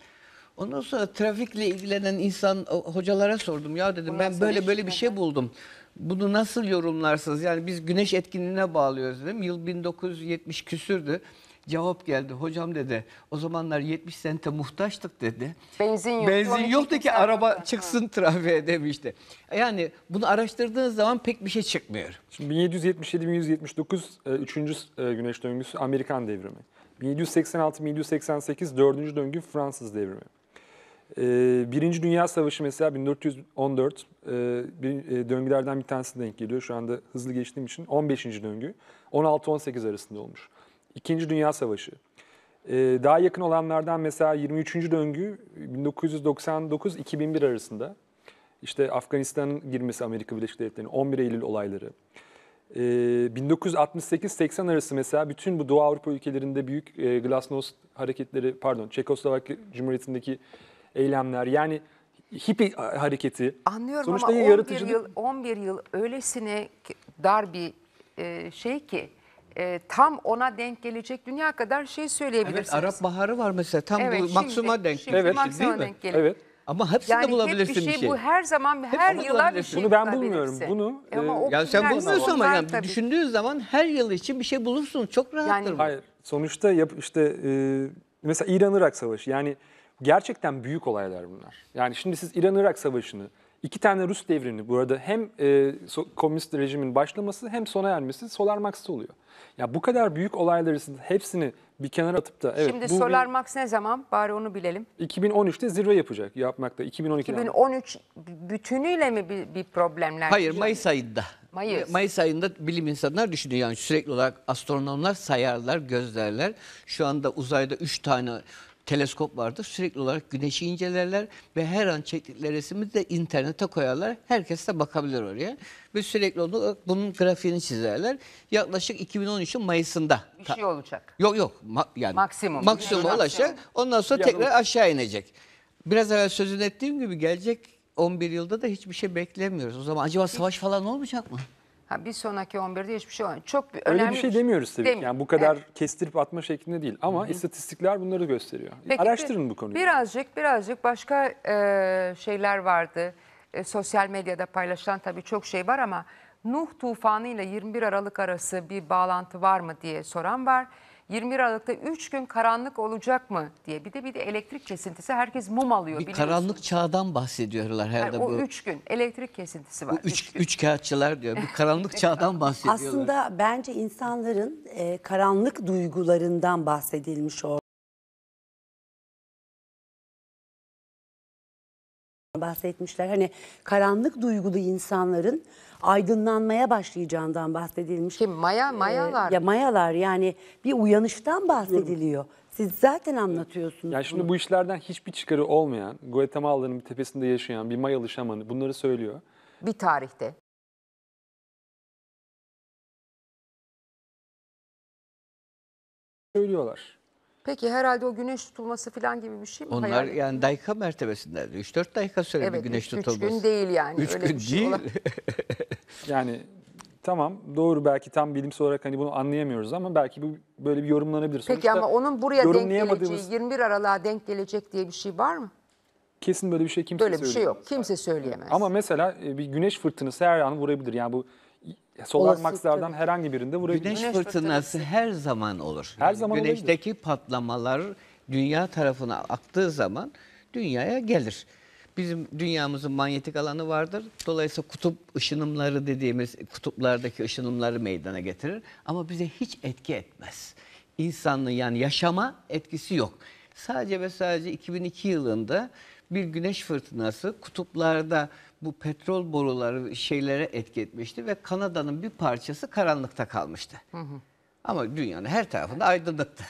Ondan sonra trafikle ilgilenen insan hocalara sordum. Ya dedim ben böyle böyle bir şey buldum. Bunu nasıl yorumlarsınız? Yani biz güneş etkinliğine bağlıyoruz dedim. Yıl 1970 küsürdü. Cevap geldi. Hocam dedi o zamanlar 70 sente muhtaçtık dedi. Benzin yok. Benzin 12 yoktu ki araba muhtaç. çıksın trafiğe demişti.
Yani bunu araştırdığınız zaman pek bir şey çıkmıyor. Şimdi 1777-1779 e, üçüncü e, güneş döngüsü Amerikan devrimi. 1786-1788 dördüncü döngü Fransız devrimi. Ee, Birinci Dünya Savaşı mesela 1414 e, bir e, döngülerden bir tanesi denk geliyor. Şu anda hızlı geçtiğim için 15. döngü. 16-18 arasında olmuş. İkinci Dünya Savaşı. Ee, daha yakın olanlardan mesela 23. döngü 1999-2001 arasında. İşte Afganistan'ın girmesi Amerika Birleşik Devletleri'nin 11 Eylül olayları. 1968-80 ee, arası mesela bütün bu Doğu Avrupa ülkelerinde büyük e, Glasnost hareketleri, pardon Çekoslovakya Cumhuriyeti'ndeki eylemler. Yani hippie hareketi. Anlıyorum Sonuçta ama 11 yıl,
11 yıl öylesine dar bir e, şey ki e, tam ona denk gelecek dünya kadar şey söyleyebilirsiniz. Evet Arap
Baharı var mesela tam evet, bu şimdi, maksuma denk. Şimdi evet, maksuma değil mi? denk gelir. Evet. Ama hepsini yani bulabilirsin hep bir şey. şey. Bu
her zaman hep her yıla
bir şey Bunu ben bulmuyorum.
Bunu e, ama e, yani sen bulmuyorsun ama yani tabii. düşündüğün zaman her yıl için bir şey bulursun. Çok rahattır yani, bu. Hayır. Sonuçta yap, işte e, mesela İran Irak savaşı yani Gerçekten büyük olaylar bunlar. Yani şimdi siz İran-Irak savaşını, iki tane Rus devrimini burada hem e, komünist rejimin başlaması hem sona ermesi Solar Max'ta oluyor. Ya bu kadar büyük olayları siz hepsini bir kenara atıp da evet Şimdi bu Solar
Max ne zaman? Bari onu bilelim.
2013'te zirve yapacak yapmakta. 2012'den. 2013
bütünüyle mi bir, bir problemler? Hayır, Mayıs
ayında. Mayıs. Mayıs ayında bilim insanlar düşünüyor yani sürekli olarak astronomlar sayarlar, gözlerler. Şu anda uzayda 3 tane teleskop vardır. Sürekli olarak güneşi incelerler ve her an çektikleri resmi de internete koyarlar. Herkes de bakabilir oraya. Ve sürekli olarak bunun grafiğini çizerler. Yaklaşık 2013'ün Mayıs'ında. Bir şey olacak. Yok yok. Ma yani maksimum. Maksimum yani ulaşacak. Maksimum. Ondan sonra tekrar aşağı inecek. Biraz evvel sözünü ettiğim gibi gelecek 11 yılda da hiçbir şey beklemiyoruz. O zaman acaba savaş falan olmayacak mı?
Ha, bir sonraki 11'de hiçbir şey olmuyor. Çok önemli Öyle bir şey
demiyoruz tabii ki. Yani bu kadar Evet. kestirip atma şeklinde değil. Ama istatistikler bunları gösteriyor. Peki, Araştırın bu konuyu.
Birazcık birazcık başka e, şeyler vardı. E, sosyal medyada paylaşılan tabii çok şey var ama Nuh tufanı ile 21 Aralık arası bir bağlantı var mı diye soran var. 21 Aralık'ta 3 gün karanlık olacak mı diye. Bir de bir de elektrik kesintisi. Herkes mum alıyor. Bir biliyorsun. karanlık
çağdan bahsediyorlar herhalde. Yani o bu. üç
gün elektrik kesintisi
var. Bu
üç, kağıtçılar diyor. Bir karanlık çağdan bahsediyorlar.
Aslında bence insanların
e, karanlık duygularından bahsedilmiş orada. bahsetmişler. Hani karanlık duygulu insanların aydınlanmaya başlayacağından bahsedilmiş. Kim? Maya, ee, Mayalar. Ee, ya Mayalar yani bir uyanıştan bahsediliyor. Siz zaten anlatıyorsunuz. ya şimdi bunu. bu
işlerden hiçbir çıkarı olmayan, Guatemala'nın bir tepesinde yaşayan bir Mayalı şamanı bunları söylüyor.
Bir tarihte.
Söylüyorlar.
Peki herhalde o güneş tutulması falan gibi bir şey mi? Onlar Hayal
yani dakika mertebesinde 3-4 dakika süre evet, bir güneş üç, tutulması. 3 gün değil
yani. 3 gün şey değil.
yani tamam doğru belki tam bilimsel olarak hani bunu anlayamıyoruz ama belki bu böyle bir yorumlanabilir. Sonuçta Peki ama onun buraya denk geleceği
21 Aralık'a denk gelecek diye bir şey var mı?
Kesin böyle bir şey kimse Böyle bir şey yok. Kimse söyleyemez. Ama mesela e, bir güneş fırtınası her an vurabilir. Yani bu ya solar maxlardan herhangi birinde vurabilir. Güneş, fırtınası
her zaman olur. Her zaman Güneşteki olabilir. patlamalar dünya tarafına aktığı zaman dünyaya gelir. Bizim dünyamızın manyetik alanı vardır. Dolayısıyla kutup ışınımları dediğimiz kutuplardaki ışınımları meydana getirir. Ama bize hiç etki etmez. İnsanlığın yani yaşama etkisi yok. Sadece ve sadece 2002 yılında bir güneş fırtınası kutuplarda bu petrol boruları şeylere etki etmişti ve Kanada'nın bir parçası karanlıkta kalmıştı. Hı hı. Ama dünyanın her tarafında aydınlıktı.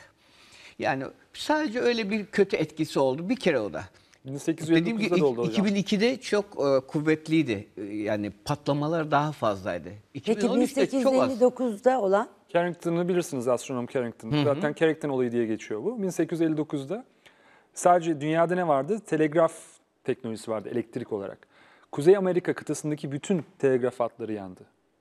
Yani sadece öyle bir kötü etkisi oldu bir kere o da. 1859'da oldu hocam. 2002'de çok e, kuvvetliydi. E,
yani patlamalar daha fazlaydı. Peki 1859'da olan? Carrington'ı bilirsiniz astronom Carrington. Hı hı. Zaten Carrington olayı diye geçiyor bu. 1859'da sadece dünyada ne vardı? Telegraf teknolojisi vardı elektrik olarak. Kuzey Amerika kıtasındaki bütün telegraf hatları yandı.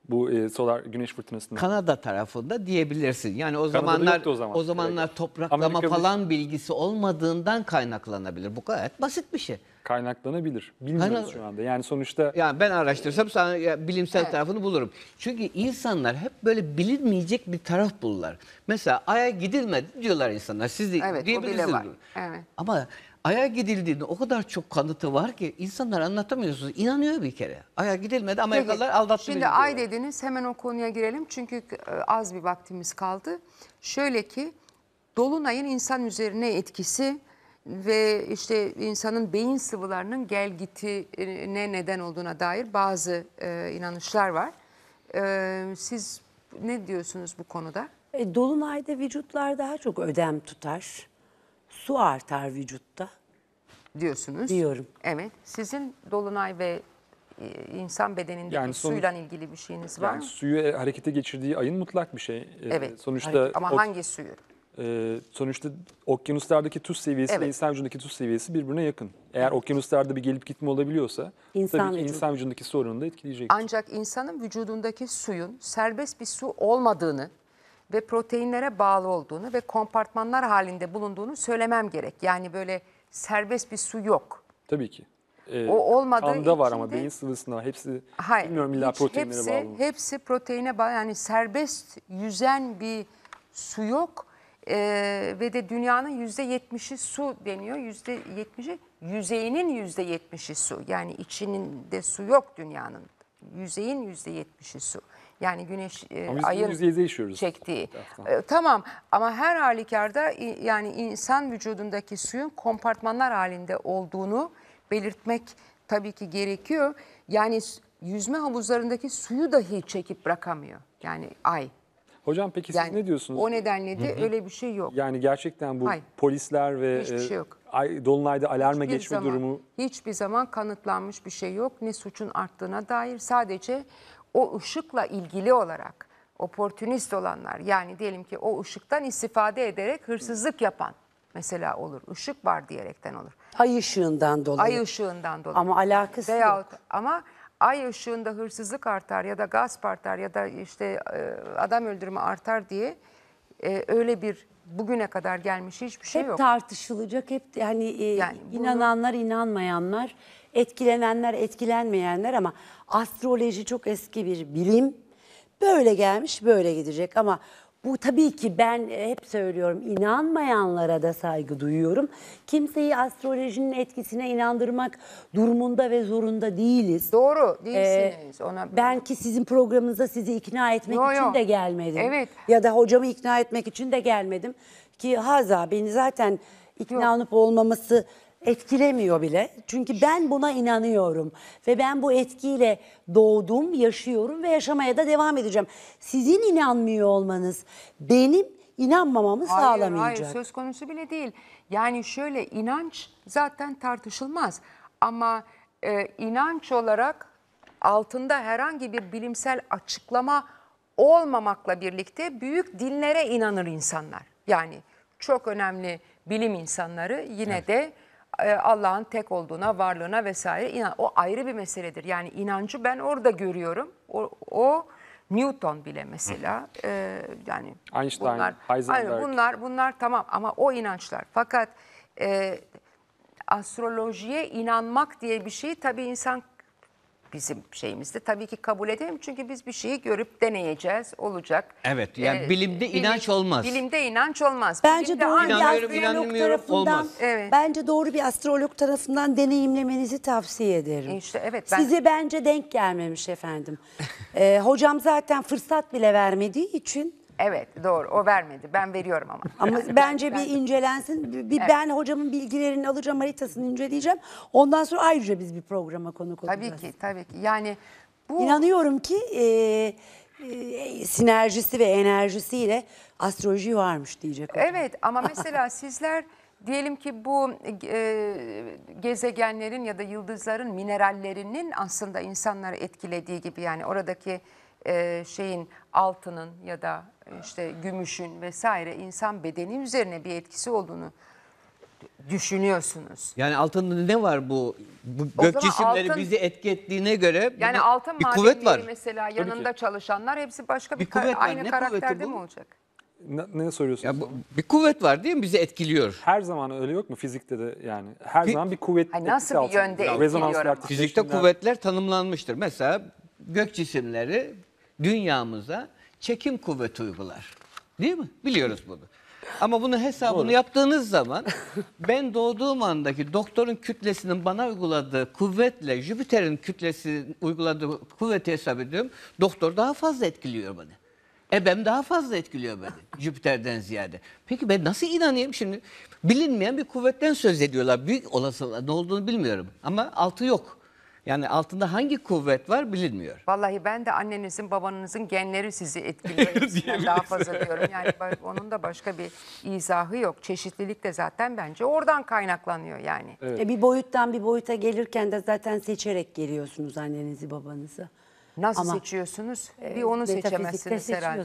Bu e, solar güneş fırtınasında. Kanada tarafında diyebilirsin. Yani o Kanada'da zamanlar o, zaman. o zamanlar evet. topraklama Amerika falan
bilgisi olmadığından kaynaklanabilir. Bu gayet basit bir şey. Kaynaklanabilir. Bilmiyoruz Kaynak... şu anda. Yani sonuçta Yani ben araştırsam sana ya, bilimsel evet. tarafını bulurum. Çünkü insanlar hep böyle bilinmeyecek bir taraf bulurlar. Mesela aya gidilmedi diyorlar insanlar. Siz de evet, diyebilirsiniz. Evet. Ama Ay'a gidildiğinde o kadar çok kanıtı var ki insanlar anlatamıyorsunuz. İnanıyor bir kere. Ay'a gidilmedi Amerikalılar Peki, aldattı. Şimdi Ay
diyorlar. dediniz hemen o konuya girelim. Çünkü e, az bir vaktimiz kaldı. Şöyle ki Dolunay'ın insan üzerine etkisi ve işte insanın beyin sıvılarının gel gitine neden olduğuna dair bazı e, inanışlar var. E, siz ne diyorsunuz bu konuda? E, Dolunay'da vücutlar daha çok ödem tutar su artar
vücutta
diyorsunuz. diyorum.
Evet. Sizin dolunay ve e, insan bedenindeki Yani son- suyla ilgili bir şeyiniz var mı?
suyu harekete geçirdiği ayın mutlak bir şey. E, evet. Sonuçta Ama o- hangi suyu? E, sonuçta okyanuslardaki tuz seviyesi Evet. ve insan vücudundaki tuz seviyesi birbirine yakın. Eğer okyanuslarda bir gelip gitme olabiliyorsa İnsan tabii vücudu. insan vücudundaki su oranını da etkileyecek.
Ancak insanın vücudundaki suyun serbest bir su olmadığını ve proteinlere bağlı olduğunu ve kompartmanlar halinde bulunduğunu söylemem gerek. Yani böyle serbest bir su yok.
Tabii ki. Ee, o olmadığı kanda var ama beyin sıvısına
hepsi hayır, bilmiyorum illa proteinlere hepsi, bağlı. Mı? Hepsi proteine bağlı yani serbest yüzen bir su yok. Ee, ve de dünyanın yüzde yetmişi su deniyor. Yüzde yetmişi yüzeyinin yüzde yetmişi su. Yani içinin de su yok dünyanın. Yüzeyin yüzde yetmişi su. Yani güneş e, ama ayın yaşıyoruz. çektiği. E, tamam ama her halükarda yani insan vücudundaki suyun kompartmanlar halinde olduğunu belirtmek tabii ki gerekiyor. Yani yüzme havuzlarındaki suyu dahi çekip bırakamıyor.
Yani ay. Hocam peki yani, siz ne diyorsunuz? O nedenle de Hı -hı. öyle bir şey yok. Yani gerçekten bu Hayır. polisler ve Hiçbir e, şey yok. Ay, Dolunay'da alarma hiçbir geçme zaman, durumu...
Hiçbir zaman kanıtlanmış bir şey yok. Ne suçun arttığına dair sadece o ışıkla ilgili olarak oportunist olanlar yani diyelim ki o ışıktan istifade ederek hırsızlık yapan mesela olur. Işık var diyerekten olur.
Ay ışığından dolayı. Ay ışığından dolayı. Ama alakası Veyahut,
yok. Ama ay ışığında hırsızlık artar ya da gasp artar ya da işte e, adam öldürme artar diye e, öyle bir bugüne kadar gelmiş hiçbir şey hep yok. Hep tartışılacak, hep hani yani bunu,
inananlar inanmayanlar Etkilenenler, etkilenmeyenler ama astroloji çok eski bir bilim. Böyle gelmiş, böyle gidecek ama bu tabii ki ben hep söylüyorum inanmayanlara da saygı duyuyorum. Kimseyi astrolojinin etkisine inandırmak durumunda ve zorunda değiliz. Doğru ee, değilsiniz. Ee, ona... Ben ki sizin programınıza sizi ikna etmek yo, için yo. de gelmedim. Evet. Ya da hocamı ikna etmek için de gelmedim. Ki haza beni zaten ikna olup olmaması etkilemiyor bile. Çünkü ben buna inanıyorum ve ben bu etkiyle doğdum, yaşıyorum ve yaşamaya da devam edeceğim. Sizin inanmıyor olmanız benim inanmamamı Hayır, sağlamayacak. hayır
söz konusu bile değil. Yani şöyle inanç zaten tartışılmaz ama e, inanç olarak altında herhangi bir bilimsel açıklama olmamakla birlikte büyük dinlere inanır insanlar. Yani çok önemli bilim insanları yine de e, Allah'ın tek olduğuna, varlığına vesaire inan o ayrı bir meseledir. Yani inancı ben orada görüyorum. O, o Newton bile mesela e, yani
Einstein, bunlar, Heisenberg. Aynı, bunlar
bunlar tamam ama o inançlar. Fakat e, astrolojiye inanmak diye bir şey tabii insan bizim şeyimizde. Tabii ki kabul edemem çünkü biz bir şeyi görüp deneyeceğiz, olacak.
Evet yani Ee, bilimde bilim- inanç olmaz.
Bilimde inanç olmaz. Bence Bilimde doğru bir astrolog tarafından, Evet. bence
doğru bir astrolog tarafından deneyimlemenizi tavsiye ederim. E işte evet, ben- Size bence denk gelmemiş efendim. Ee, hocam zaten fırsat bile vermediği için Evet
doğru o vermedi ben veriyorum ama. Ama bence bir
incelensin. Bir ben hocamın bilgilerini alacağım, haritasını inceleyeceğim. Ondan sonra ayrıca biz bir programa konuk olacağız. Tabii ki tabii ki yani bu İnanıyorum ki e, e, sinerjisi ve enerjisiyle astroloji varmış diyecek hocam.
Evet ama mesela sizler diyelim ki bu e, gezegenlerin ya da yıldızların minerallerinin aslında insanları etkilediği gibi yani oradaki e, şeyin altının ya da işte gümüşün vesaire insan bedeni üzerine bir etkisi olduğunu
düşünüyorsunuz. Yani altında ne var bu, bu gök cisimleri altın, bizi etki ettiğine göre yani altın
bir kuvvet var. mesela yanında çalışanlar hepsi başka bir, bir kuvvet var. aynı ne karakterde mi olacak?
Ne, ne soruyorsunuz? Ya bu, bir kuvvet var değil mi? Bizi etkiliyor. Her zaman öyle yok mu fizikte de yani? Her Fi zaman bir kuvvet. Hayır, nasıl bir yönde yani etkiliyor? Fizikte kuvvetler tanımlanmıştır.
Mesela gök cisimleri dünyamıza çekim kuvveti uygular. Değil mi? Biliyoruz bunu. Ama bunu hesabını Doğru. yaptığınız zaman ben doğduğum andaki doktorun kütlesinin bana uyguladığı kuvvetle Jüpiter'in kütlesinin uyguladığı kuvveti hesap ediyorum. Doktor daha fazla etkiliyor beni. Ebem daha fazla etkiliyor beni Jüpiter'den ziyade. Peki ben nasıl inanayım şimdi? Bilinmeyen bir kuvvetten söz ediyorlar. Büyük olasılıkla ne olduğunu bilmiyorum ama altı yok. Yani altında hangi kuvvet var bilinmiyor.
Vallahi ben de annenizin babanızın genleri sizi etkiliyor.
daha
fazla diyorum.
Yani
onun da başka bir izahı yok. Çeşitlilik de zaten bence oradan kaynaklanıyor yani. Evet. E bir boyuttan bir boyuta gelirken de zaten seçerek geliyorsunuz annenizi babanızı. Nasıl Ama, seçiyorsunuz? E, bir onu seçemezsiniz herhalde.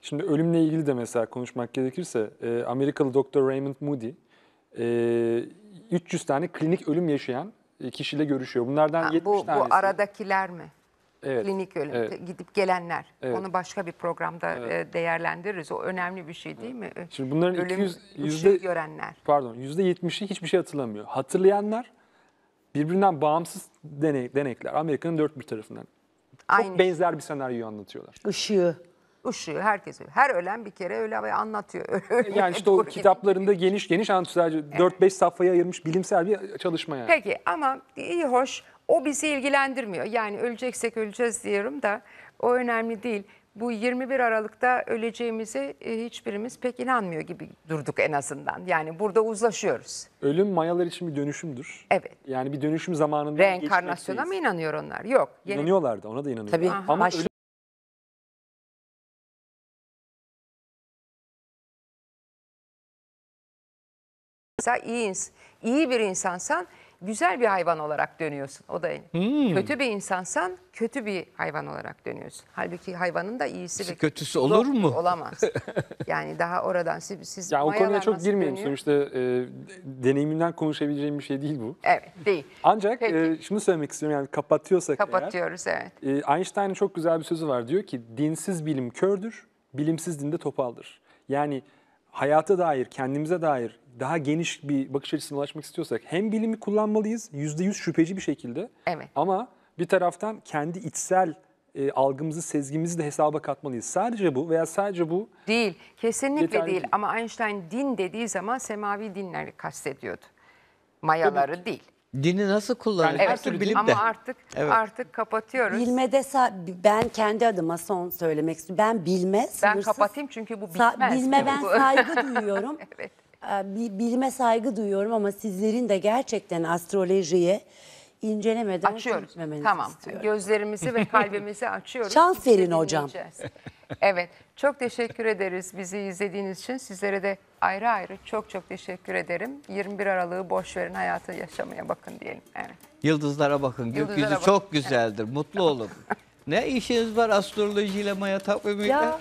Şimdi ölümle ilgili de mesela konuşmak gerekirse e, Amerikalı doktor Raymond Moody e, 300 tane klinik ölüm yaşayan e, kişiyle görüşüyor. Bunlardan ha, 70 bu, tanesi. Bu
aradakiler mi?
Evet. Klinik ölüm, evet.
gidip gelenler. Evet. Onu başka bir programda evet. E, değerlendiririz. O önemli bir şey değil evet. mi? Şimdi bunların ölüm 200, yüzde,
görenler. Pardon yüzde %70'i hiçbir şey hatırlamıyor. Hatırlayanlar birbirinden bağımsız deney, denekler. Amerika'nın dört bir tarafından. Aynı. Çok şey. benzer bir senaryoyu anlatıyorlar. Işığı ışığı herkes
her ölen bir kere öyle ve anlatıyor. Öyle yani işte o
kitaplarında gibi. geniş geniş sadece evet. 4-5 sayfaya ayırmış bilimsel bir çalışma yani.
Peki ama iyi hoş o bizi ilgilendirmiyor. Yani öleceksek öleceğiz diyorum da o önemli değil. Bu 21 Aralık'ta öleceğimize e, hiçbirimiz pek inanmıyor gibi durduk en azından. Yani burada uzlaşıyoruz. Ölüm
mayalar için bir dönüşümdür. Evet. Yani bir dönüşüm zamanında Reenkarnasyona mı
inanıyor onlar? Yok. Yeni...
İnanıyorlardı ona da inanıyorlar. Tabii. Ama Mesela iyi,
iyi bir insansan güzel bir hayvan olarak dönüyorsun o da Hmm. Kötü bir insansan kötü bir hayvan olarak dönüyorsun. Halbuki hayvanın da iyisi ve kötüsü olur mu? Olamaz. yani daha oradan siz,
siz Ya o konuya çok girmeyelim dönüyor. sonuçta e, deneyimimden konuşabileceğim bir şey değil bu.
Evet değil.
Ancak e, şunu söylemek istiyorum yani kapatıyorsak Kapatıyoruz eğer, evet. E, Einstein'ın çok güzel bir sözü var diyor ki dinsiz bilim kördür, bilimsiz din de topaldır. Yani hayata dair, kendimize dair daha geniş bir bakış açısına ulaşmak istiyorsak hem bilimi kullanmalıyız yüzde yüz şüpheci bir şekilde evet. ama bir taraftan kendi içsel e, algımızı, sezgimizi de hesaba katmalıyız. Sadece bu veya sadece bu değil.
Kesinlikle değil. değil
ama Einstein din
dediği zaman semavi dinleri kastediyordu.
Mayaları Tabii. değil. Dini nasıl kullanır? Yani artık bilimde. Ama artık evet. artık
kapatıyoruz.
Bilmede ben kendi adıma son söylemek istiyorum. Ben bilme Ben kapatayım
çünkü bu bitmez. Bilme ben saygı duyuyorum. evet.
Ee, bilime saygı duyuyorum ama sizlerin de gerçekten astrolojiye incelemeden açıyoruz. Tamam. Istiyorum.
Gözlerimizi ve kalbimizi açıyoruz. Şans verin hocam. Evet. Çok teşekkür ederiz bizi izlediğiniz için. Sizlere de ayrı ayrı çok çok teşekkür ederim. 21 Aralık'ı boş verin, hayatı yaşamaya bakın diyelim. Evet.
Yıldızlara bakın. Yıldızlara Gökyüzü bakın. çok güzeldir. Mutlu olun. ne işiniz var astrolojiyle, maya takvimiyle? Ya.